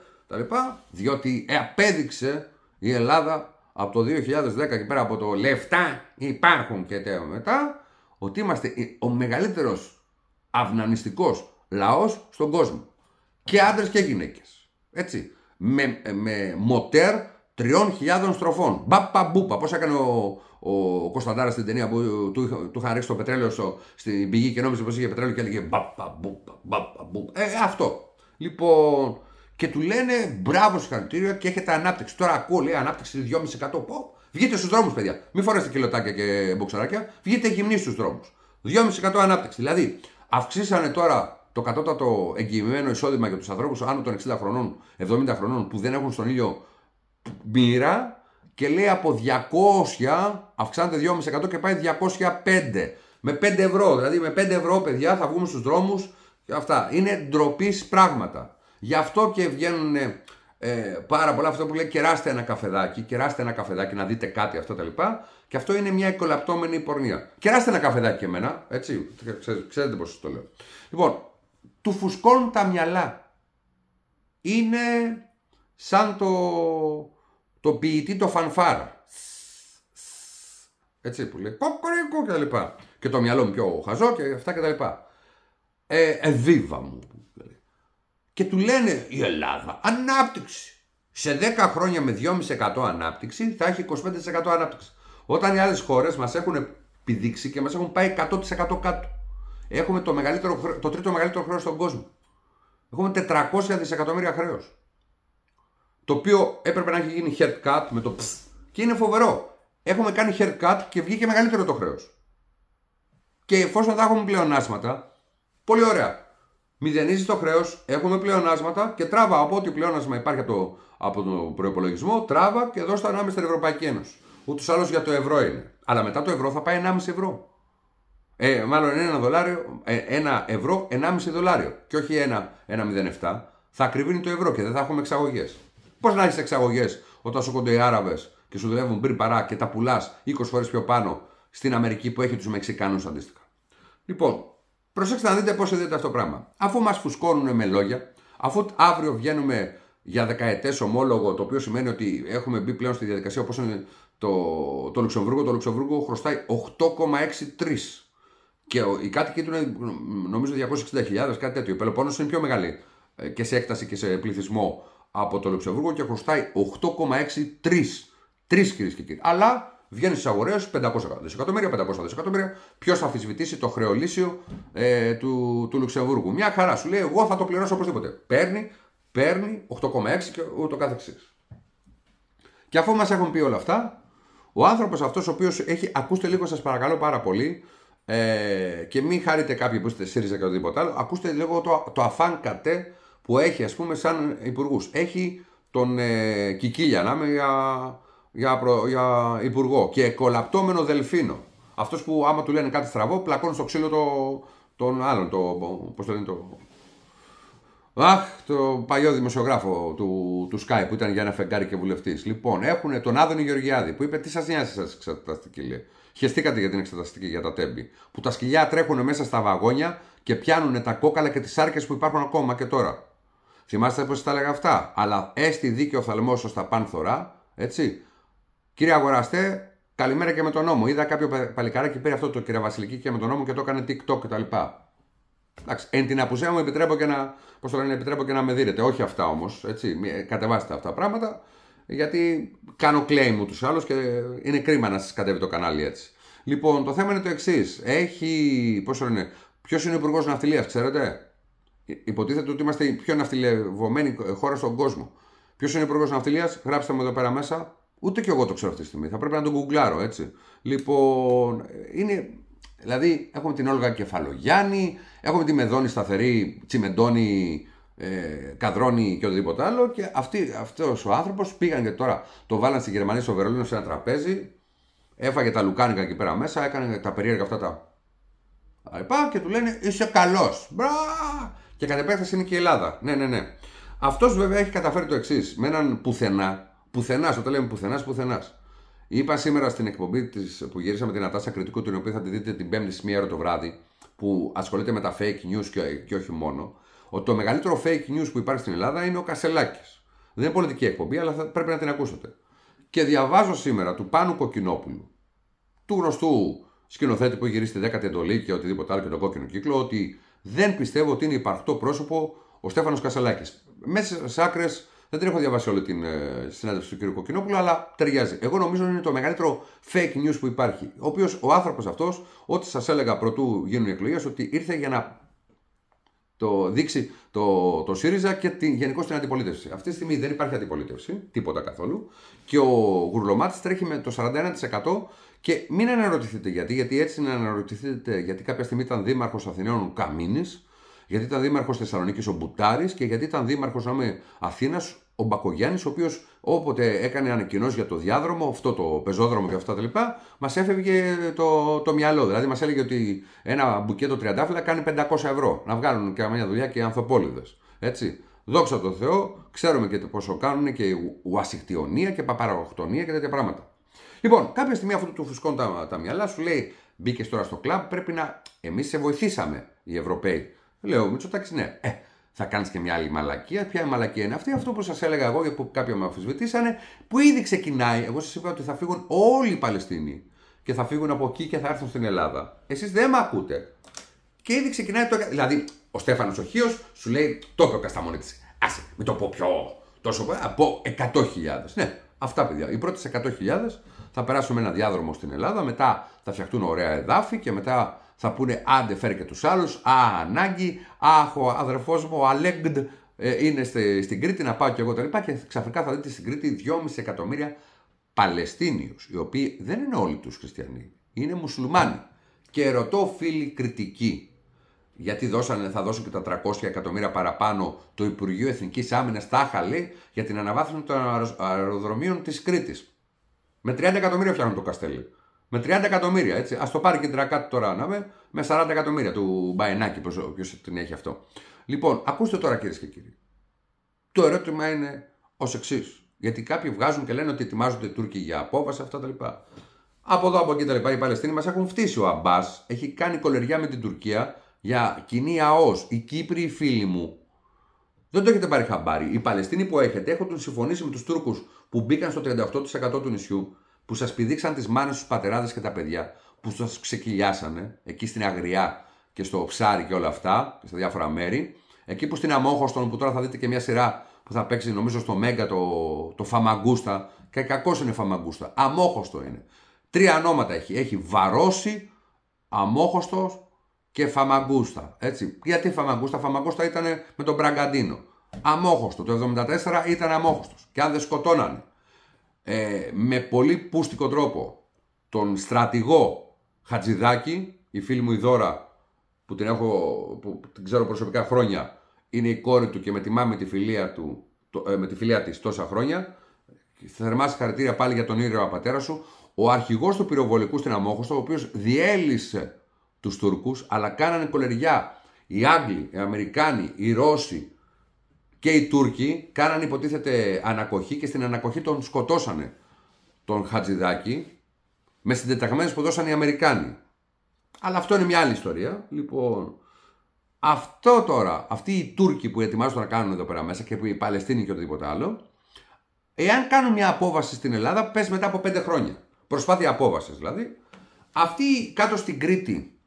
τα Διότι ε, απέδειξε η Ελλάδα από το 2010 και πέρα από το λεφτά υπάρχουν και τέο μετά ότι είμαστε ο μεγαλύτερος αυνανιστικός λαός στον κόσμο. Και άντρες και γυναίκες. Έτσι. Με, με μοτέρ 3.000 στροφών. Μπαπα Πώς έκανε ο, ο Κωνσταντάρας στην ταινία που του, του είχαν ρίξει το πετρέλαιο στο, στην πηγή και νόμιζε πως είχε πετρέλαιο και έλεγε μπαμπά, Ε, αυτό. Λοιπόν, και του λένε μπράβο συγχαρητήρια και έχετε ανάπτυξη. Τώρα ακούω λέει ανάπτυξη 2,5%. Πω, βγείτε στους δρόμους, παιδιά. Μην φορέσετε κιλοτάκια και μποξαράκια. Βγείτε γυμνοί στους δρόμους. 2,5% ανάπτυξη. Δηλαδή, αυξήσανε τώρα το κατώτατο εγγυημένο εισόδημα για τους ανθρώπους άνω των 60 χρονών, 70 χρονών που δεν έχουν στον ήλιο μοίρα και λέει από 200 αυξάνεται 2,5% και πάει 205. Με 5 ευρώ, δηλαδή με 5 ευρώ, παιδιά, θα βγούμε στους δρόμους και αυτά. Είναι ντροπής πράγματα. Γι' αυτό και βγαίνουν ε, πάρα πολλά αυτό που λέει κεράστε ένα καφεδάκι, κεράστε ένα καφεδάκι να δείτε κάτι αυτό τα λοιπά και αυτό είναι μια εκολαπτώμενη πορνεία. Κεράστε ένα καφεδάκι εμένα, έτσι, ξέρετε πώς το λέω. Λοιπόν, του φουσκώνουν τα μυαλά. Είναι σαν το, το ποιητή το φανφάρα. Έτσι που λέει κοκορίκο και τα λοιπά. Και το μυαλό μου πιο χαζό και αυτά και τα λοιπά. Ε, ε μου, και του λένε η Ελλάδα ανάπτυξη. Σε 10 χρόνια με 2,5% ανάπτυξη θα έχει 25% ανάπτυξη. Όταν οι άλλες χώρες μας έχουν επιδείξει και μας έχουν πάει 100% κάτω. Έχουμε το, μεγαλύτερο, το τρίτο μεγαλύτερο χρέος στον κόσμο. Έχουμε 400 δισεκατομμύρια χρέος. Το οποίο έπρεπε να έχει γίνει haircut με το πσ. Και είναι φοβερό. Έχουμε κάνει haircut και βγήκε μεγαλύτερο το χρέος. Και εφόσον θα έχουμε πλεονάσματα, πολύ ωραία μηδενίζει το χρέος, έχουμε πλεονάσματα και τράβα από ό,τι πλεόνασμα υπάρχει από το, από το προπολογισμό, τράβα και δώσ' το ανάμεσα στην Ευρωπαϊκή Ένωση. Ούτως άλλως για το ευρώ είναι. Αλλά μετά το ευρώ θα πάει 1,5 ευρώ. Ε, μάλλον ένα, δολάριο, ε, ένα ευρώ, 1,5 δολάριο. Και όχι 1,07. Θα ακριβίνει το ευρώ και δεν θα έχουμε εξαγωγές. Πώς να έχεις εξαγωγές όταν σου κοντοί οι Άραβες και σου δουλεύουν πριν παρά και τα πουλάς 20 φορές πιο πάνω στην Αμερική που έχει τους Μεξικάνου αντίστοιχα. Λοιπόν, Προσέξτε να δείτε πώς δείτε αυτό το πράγμα. Αφού μας φουσκώνουν με λόγια, αφού αύριο βγαίνουμε για δεκαετές ομόλογο, το οποίο σημαίνει ότι έχουμε μπει πλέον στη διαδικασία όπως είναι το, το Λουξεμβούργο. Το Λουξεμβούργο χρωστάει 8,63. Και οι κάτοικοι του είναι νομίζω 260.000, κάτι τέτοιο. Η Πελοπόννο είναι πιο μεγάλη ε, και σε έκταση και σε πληθυσμό από το Λουξεμβούργο και χρωστάει 8,63. Τρει κυρίες και κύριοι. Αλλά Βγαίνεις στις αγορές 500 δισεκατομμύρια, 500 δισεκατομμύρια. Ποιος θα αμφισβητήσει το χρεολύσιο ε, του, του Λουξεμβούργου. Μια χαρά σου λέει: Εγώ θα το πληρώσω οπωσδήποτε. Παίρνει, παίρνει 8,6 και ούτω καθεξή. Και αφού μας έχουν πει όλα αυτά, ο άνθρωπος αυτός ο οποίος έχει, ακούστε λίγο, σας παρακαλώ πάρα πολύ, ε, και μην χάρετε κάποιοι που είστε ΣΥΡΙΖΑ και οτιδήποτε άλλο, ακούστε λίγο το, το αφάν που έχει, ας πούμε, σαν υπουργούς. Έχει τον ε, Κικίλια, να είμαι για για, προ, για υπουργό και κολαπτόμενο δελφίνο. Αυτός που άμα του λένε κάτι στραβό, πλακώνει στο ξύλο το, τον άλλον. Το, Πώς το λένε το. Αχ, το παλιό δημοσιογράφο του, του Sky που ήταν για ένα φεγγάρι και βουλευτής. Λοιπόν, έχουν τον Άδωνη Γεωργιάδη που είπε: Τι σας νοιάζει σα εξεταστική, λέει. Χεστήκατε για την εξεταστική για τα τέμπη. Που τα σκυλιά τρέχουν μέσα στα βαγόνια και πιάνουν τα κόκαλα και τις άρκε που υπάρχουν ακόμα και τώρα. Θυμάστε πώς τα έλεγα αυτά. Αλλά έστει δίκαιο θαλμό στα πάνθωρα, έτσι. Κύριε Αγοραστέ, καλημέρα και με τον νόμο. Είδα κάποιο παλικάράκι πήρε αυτό το κύριε Βασιλική και με τον νόμο και το έκανε TikTok κτλ. Εντάξει, εν την απουσία μου επιτρέπω και να, το λένε, επιτρέπω και με δείρετε. Όχι αυτά όμως. Ε, κατεβάστε αυτά τα πράγματα. Γιατί κάνω κλέι μου του άλλου και είναι κρίμα να σας κατέβει το κανάλι έτσι. Λοιπόν, το θέμα είναι το εξής. Έχει. Πώς το λένε. Ποιος είναι ο Υπουργός Ναυτιλίας, ξέρετε. Υποτίθεται ότι είμαστε η πιο ναυτιλευμένη χώρα στον κόσμο. Ποιος είναι ο Υπουργός Ναυτιλίας, γράψτε μου εδώ πέρα μέσα. Ούτε και εγώ το ξέρω αυτή τη στιγμή. Θα πρέπει να τον γκουγκλάρω, έτσι. Λοιπόν, είναι. Δηλαδή, έχουμε την Όλγα Κεφαλογιάννη, έχουμε τη Μεδόνη Σταθερή, Τσιμεντόνη ε, Καδρόνη και οτιδήποτε άλλο. Και αυτή, αυτός ο άνθρωπος πήγαν και τώρα το βάλαν στη Γερμανία, στο Βερολίνο, σε ένα τραπέζι. Έφαγε τα λουκάνικα εκεί πέρα μέσα, έκανε τα περίεργα αυτά τα. και του λένε είσαι καλός. Και κατ' επέκταση είναι και η Ελλάδα. Ναι, ναι, ναι. Αυτός βέβαια έχει καταφέρει το εξής. Με έναν πουθενά Πουθενάς, όταν λέμε πουθενάς, πουθενάς. Είπα σήμερα στην εκπομπή της, που γυρίσαμε την Ατάσα Κριτικού, την οποία θα τη δείτε την Πέμπτη στις το βράδυ, που ασχολείται με τα fake news και, και όχι μόνο, ότι το μεγαλύτερο fake news που υπάρχει στην Ελλάδα είναι ο Κασελάκης. Δεν είναι πολιτική εκπομπή, αλλά θα, πρέπει να την ακούσετε. Και διαβάζω σήμερα του Πάνου Κοκκινόπουλου, του γνωστού σκηνοθέτη που γυρίσει τη δέκατη εντολή και οτιδήποτε άλλο και τον κόκκινο κύκλο, ότι δεν πιστεύω ότι είναι υπαρκτό πρόσωπο ο Στέφανος Κασελάκης. Μέσα στις άκρες δεν την έχω διαβάσει όλη την ε, συνέντευξη του κ. Κοκκινόπουλου, αλλά ταιριάζει. Εγώ νομίζω είναι το μεγαλύτερο fake news που υπάρχει. Ο οποίος ο άνθρωπος αυτός, ό,τι σας έλεγα πρωτού γίνουν οι εκλογές, ότι ήρθε για να το δείξει το, το ΣΥΡΙΖΑ και την, γενικώς την αντιπολίτευση. Αυτή τη στιγμή δεν υπάρχει αντιπολίτευση, τίποτα καθόλου. Και ο Γουρλωμάτης τρέχει με το 41% και μην αναρωτηθείτε γιατί, γιατί έτσι να αναρωτηθείτε γιατί κάποια στιγμή ήταν δήμαρχος Αθηναίων Καμίνης γιατί ήταν δήμαρχος Θεσσαλονίκης ο Μπουτάρης και γιατί ήταν δήμαρχος Αθήνας ο Μπακογιάννης, ο οποίος όποτε έκανε ανακοινώσεις για το διάδρομο, αυτό το πεζόδρομο και αυτά τα λοιπά, μας έφευγε το, το μυαλό. Δηλαδή μας έλεγε ότι ένα μπουκέτο τριαντάφυλλα κάνει 500 ευρώ. Να βγάλουν και μια δουλειά και οι ανθοπόλυδε. Έτσι. Δόξα τω Θεώ, ξέρουμε και πόσο κάνουν και η και παπαραγωχτονία και τέτοια πράγματα. Λοιπόν, κάποια στιγμή αφού του φουσκώνουν τα, τα μυαλά, σου λέει: Μπήκες τώρα στο κλαμπ, πρέπει να. Εμείς σε βοηθήσαμε οι Ευρωπαίοι Λέω, Μητσοτάκης, ναι. Ε, θα κάνεις και μια άλλη μαλακία. Ποια η μαλακία είναι αυτή, αυτό που σας έλεγα εγώ και που κάποιοι με αμφισβητήσανε, που ήδη ξεκινάει. Εγώ σας είπα ότι θα φύγουν όλοι οι Παλαιστίνοι και θα φύγουν από εκεί και θα έρθουν στην Ελλάδα. Εσείς δεν με ακούτε. Και ήδη ξεκινάει το. Δηλαδή, ο Στέφανος Οχείο σου λέει: Το είπε ο Άσε, μην το πω πιο. Τόσο από 100.000. Ναι, αυτά παιδιά. Οι πρώτες 100.000 θα περάσουμε με ένα διάδρομο στην Ελλάδα, μετά θα φτιαχτούν ωραία εδάφη και μετά θα πούνε άντε φέρε και τους άλλους, α ανάγκη, αχ ο αδερφός μου ο Αλέγκντ ε, είναι στην Κρήτη να πάω και εγώ τα λοιπά και ξαφνικά θα δείτε στην Κρήτη 2,5 εκατομμύρια Παλαιστίνιους, οι οποίοι δεν είναι όλοι τους χριστιανοί, είναι μουσουλμάνοι. Και ρωτώ φίλοι κριτικοί, γιατί δώσανε, θα δώσουν και τα 300 εκατομμύρια παραπάνω το Υπουργείο Εθνικής Άμυνας Τάχαλη για την αναβάθμιση των αεροδρομίων της Κρήτης. Με 30 εκατομμύρια φτιάχνουν το Καστέλι. Με 30 εκατομμύρια, έτσι. Ας το πάρει και τρακάτ τώρα να με, με 40 εκατομμύρια του Μπαϊνάκη, ποιος την έχει αυτό. Λοιπόν, ακούστε τώρα κυρίες και κύριοι. Το ερώτημα είναι ως εξής. Γιατί κάποιοι βγάζουν και λένε ότι ετοιμάζονται οι Τούρκοι για απόβαση, αυτά τα λοιπά. Από εδώ, από εκεί τα λοιπά, οι Παλαιστίνοι μας έχουν φτύσει. Ο Αμπάς έχει κάνει κολεριά με την Τουρκία για κοινή ΑΟΣ. Οι Κύπροι, οι φίλοι μου, δεν το έχετε πάρει χαμπάρι. Οι Παλαιστίνοι που έχετε έχουν συμφωνήσει με τους Τούρκους που μπήκαν στο 38% του νησιού που σας πηδήξαν τις μάνες, τους πατεράδες και τα παιδιά, που σας ξεκυλιάσανε εκεί στην Αγριά και στο Ψάρι και όλα αυτά, και στα διάφορα μέρη, εκεί που στην Αμόχωστον, που τώρα θα δείτε και μια σειρά που θα παίξει νομίζω στο Μέγκα το, το Φαμαγκούστα, και κακός είναι Φαμαγκούστα, αμόχωστο είναι. Τρία ανώματα έχει. Έχει βαρώσει, αμόχωστος και φαμαγκούστα. Έτσι. Γιατί φαμαγκούστα, φαμαγκούστα ήταν με τον Μπραγκαντίνο. Αμόχωστο. Το 1974 ήταν αμόχωστος. Και αν δεν σκοτώνανε ε, με πολύ πούστικο τρόπο τον στρατηγό Χατζηδάκη, η φίλη μου η Δώρα που την, έχω, που την ξέρω προσωπικά χρόνια, είναι η κόρη του και με τιμά τη φιλία, του, ε, με τη φιλία της τόσα χρόνια. Θερμά συγχαρητήρια πάλι για τον ήρωα πατέρα σου. Ο αρχηγός του πυροβολικού στην Αμόχωστο, ο οποίος διέλυσε τους Τούρκους, αλλά κάνανε κολεριά. Οι Άγγλοι, οι Αμερικάνοι, οι Ρώσοι, και οι Τούρκοι κάναν υποτίθεται ανακοχή και στην ανακοχή τον σκοτώσανε τον Χατζηδάκη με συντεταγμένες που δώσανε οι Αμερικάνοι. Αλλά αυτό είναι μια άλλη ιστορία. Λοιπόν, αυτό τώρα, αυτοί οι Τούρκοι που ετοιμάζονται να κάνουν εδώ πέρα μέσα και που οι Παλαιστίνοι και οτιδήποτε άλλο, εάν κάνουν μια απόβαση στην Ελλάδα, πες μετά από πέντε χρόνια. Προσπάθεια απόβασης δηλαδή. Αυτοί κάτω στην Κρήτη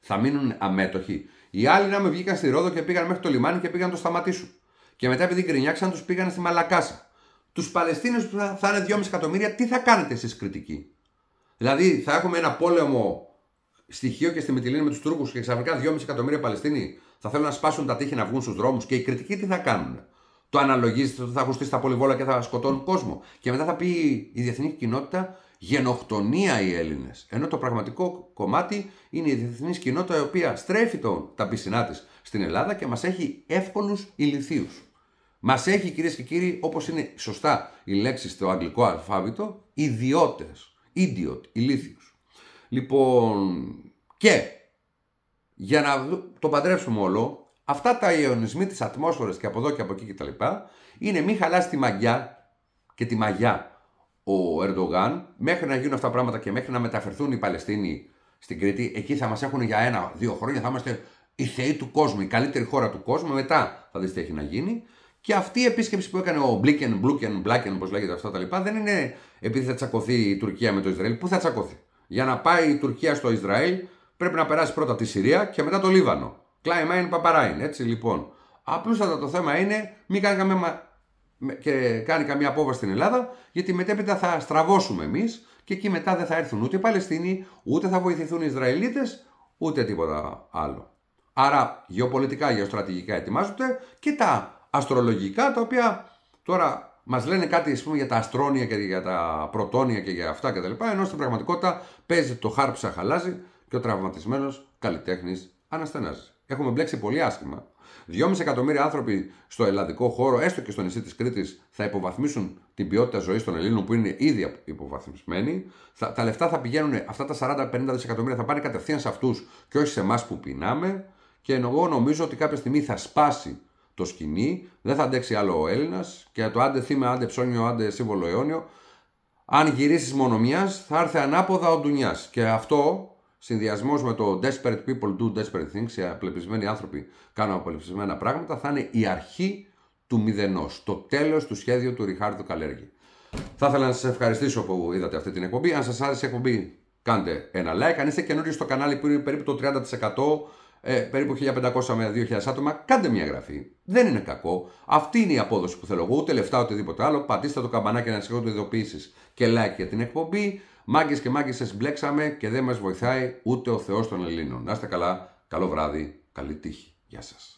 θα μείνουν αμέτωχοι. Οι άλλοι να με βγήκαν στη Ρόδο και πήγαν μέχρι το λιμάνι και πήγαν να το σταματήσουν. Και μετά επειδή γκρινιάξαν, τους πήγαν στη Μαλακάσα. Τους Παλαιστίνους που θα είναι 2,5 εκατομμύρια, τι θα κάνετε εσείς κριτική. Δηλαδή θα έχουμε ένα πόλεμο στοιχείο και στη Μιτιλίνη με τους Τούρκους και ξαφνικά 2,5 εκατομμύρια Παλαιστίνοι θα θέλουν να σπάσουν τα τείχη να βγουν στους δρόμους και οι κριτικοί τι θα κάνουν. Το αναλογίζετε ότι θα έχουν στα τα πολυβόλα και θα σκοτώνουν κόσμο. Και μετά θα πει η διεθνή κοινότητα γενοκτονία οι Έλληνες. Ενώ το πραγματικό κομμάτι είναι η διεθνή κοινότητα η οποία στρέφει τον, τα πισινά της στην Ελλάδα και μας έχει εύκολους ηλικίους. Μας έχει κυρίες και κύριοι, όπως είναι σωστά η λέξη στο αγγλικό αλφάβητο, ιδιώτες. Idiot, ηλίθιους. Λοιπόν, και για να το παντρέψουμε όλο, αυτά τα ιονισμοί της ατμόσφαιρας και από εδώ και από εκεί κτλ. είναι μη χαλάς τη μαγιά και τη μαγιά ο Ερντογάν, μέχρι να γίνουν αυτά τα πράγματα και μέχρι να μεταφερθούν οι Παλαιστίνοι στην Κρήτη, εκεί θα μας έχουν για ένα-δύο χρόνια, θα είμαστε η θεοί του κόσμου, η καλύτερη χώρα του κόσμου. Μετά θα δεις τι έχει να γίνει. Και αυτή η επίσκεψη που έκανε ο Μπλίκεν, Μπλούκεν, Μπλάκεν, όπως λέγεται αυτά τα λοιπά, δεν είναι επειδή θα τσακωθεί η Τουρκία με το Ισραήλ. Πού θα τσακωθεί. Για να πάει η Τουρκία στο Ισραήλ, πρέπει να περάσει πρώτα τη Συρία και μετά το Λίβανο. είναι Παπαράιν, έτσι λοιπόν. Απλούστατα το θέμα είναι, μην κάνουμε και κάνει καμία απόβαση στην Ελλάδα, γιατί μετέπειτα θα στραβώσουμε εμείς και εκεί μετά δεν θα έρθουν ούτε οι Παλαιστίνοι, ούτε θα βοηθηθούν οι Ισραηλίτες, ούτε τίποτα άλλο. Άρα γεωπολιτικά, γεωστρατηγικά ετοιμάζονται και τα αστρολογικά τα οποία τώρα μας λένε κάτι ας πούμε, για τα αστρόνια και για τα πρωτόνια και για αυτά κτλ. Ενώ στην πραγματικότητα παίζει το χάρψα χαλάζει και ο τραυματισμένος καλλιτέχνης αναστενάζει. Έχουμε μπλέξει πολύ άσχημα 2,5 εκατομμύρια άνθρωποι στο ελλαδικό χώρο, έστω και στο νησί της Κρήτης, θα υποβαθμίσουν την ποιότητα ζωής των Ελλήνων που είναι ήδη υποβαθμισμένοι. τα λεφτά θα πηγαίνουν, αυτά τα 40-50 δισεκατομμύρια θα πάνε κατευθείαν σε αυτούς και όχι σε εμάς που πεινάμε. Και εγώ νομίζω ότι κάποια στιγμή θα σπάσει το σκηνή, δεν θα αντέξει άλλο ο Έλληνας και το άντε θύμα, άντε ψώνιο, άντε σύμβολο αιώνιο. Αν γυρίσεις μονομία, θα έρθει ανάποδα ο Ντουνιάς. Και αυτό συνδυασμός με το desperate people do desperate things, οι απλεπισμένοι άνθρωποι κάνουν απελπισμένα πράγματα, θα είναι η αρχή του μηδενός, το τέλος του σχέδιου του Ριχάρδου Καλέργη. Θα ήθελα να σας ευχαριστήσω που είδατε αυτή την εκπομπή. Αν σας άρεσε η εκπομπή, κάντε ένα like. Αν είστε καινούριο στο κανάλι που είναι περίπου το 30%. Ε, περίπου 1500 με 2000 άτομα, κάντε μια γραφή. Δεν είναι κακό. Αυτή είναι η απόδοση που θέλω εγώ. Ούτε λεφτά, οτιδήποτε άλλο. Πατήστε το καμπανάκι να σηκώνετε ειδοποιήσεις και like για την εκπομπή. Μάγκες και μάγκε μπλέξαμε και δεν μας βοηθάει ούτε ο Θεός των Ελλήνων. Να είστε καλά, καλό βράδυ, καλή τύχη. Γεια σας.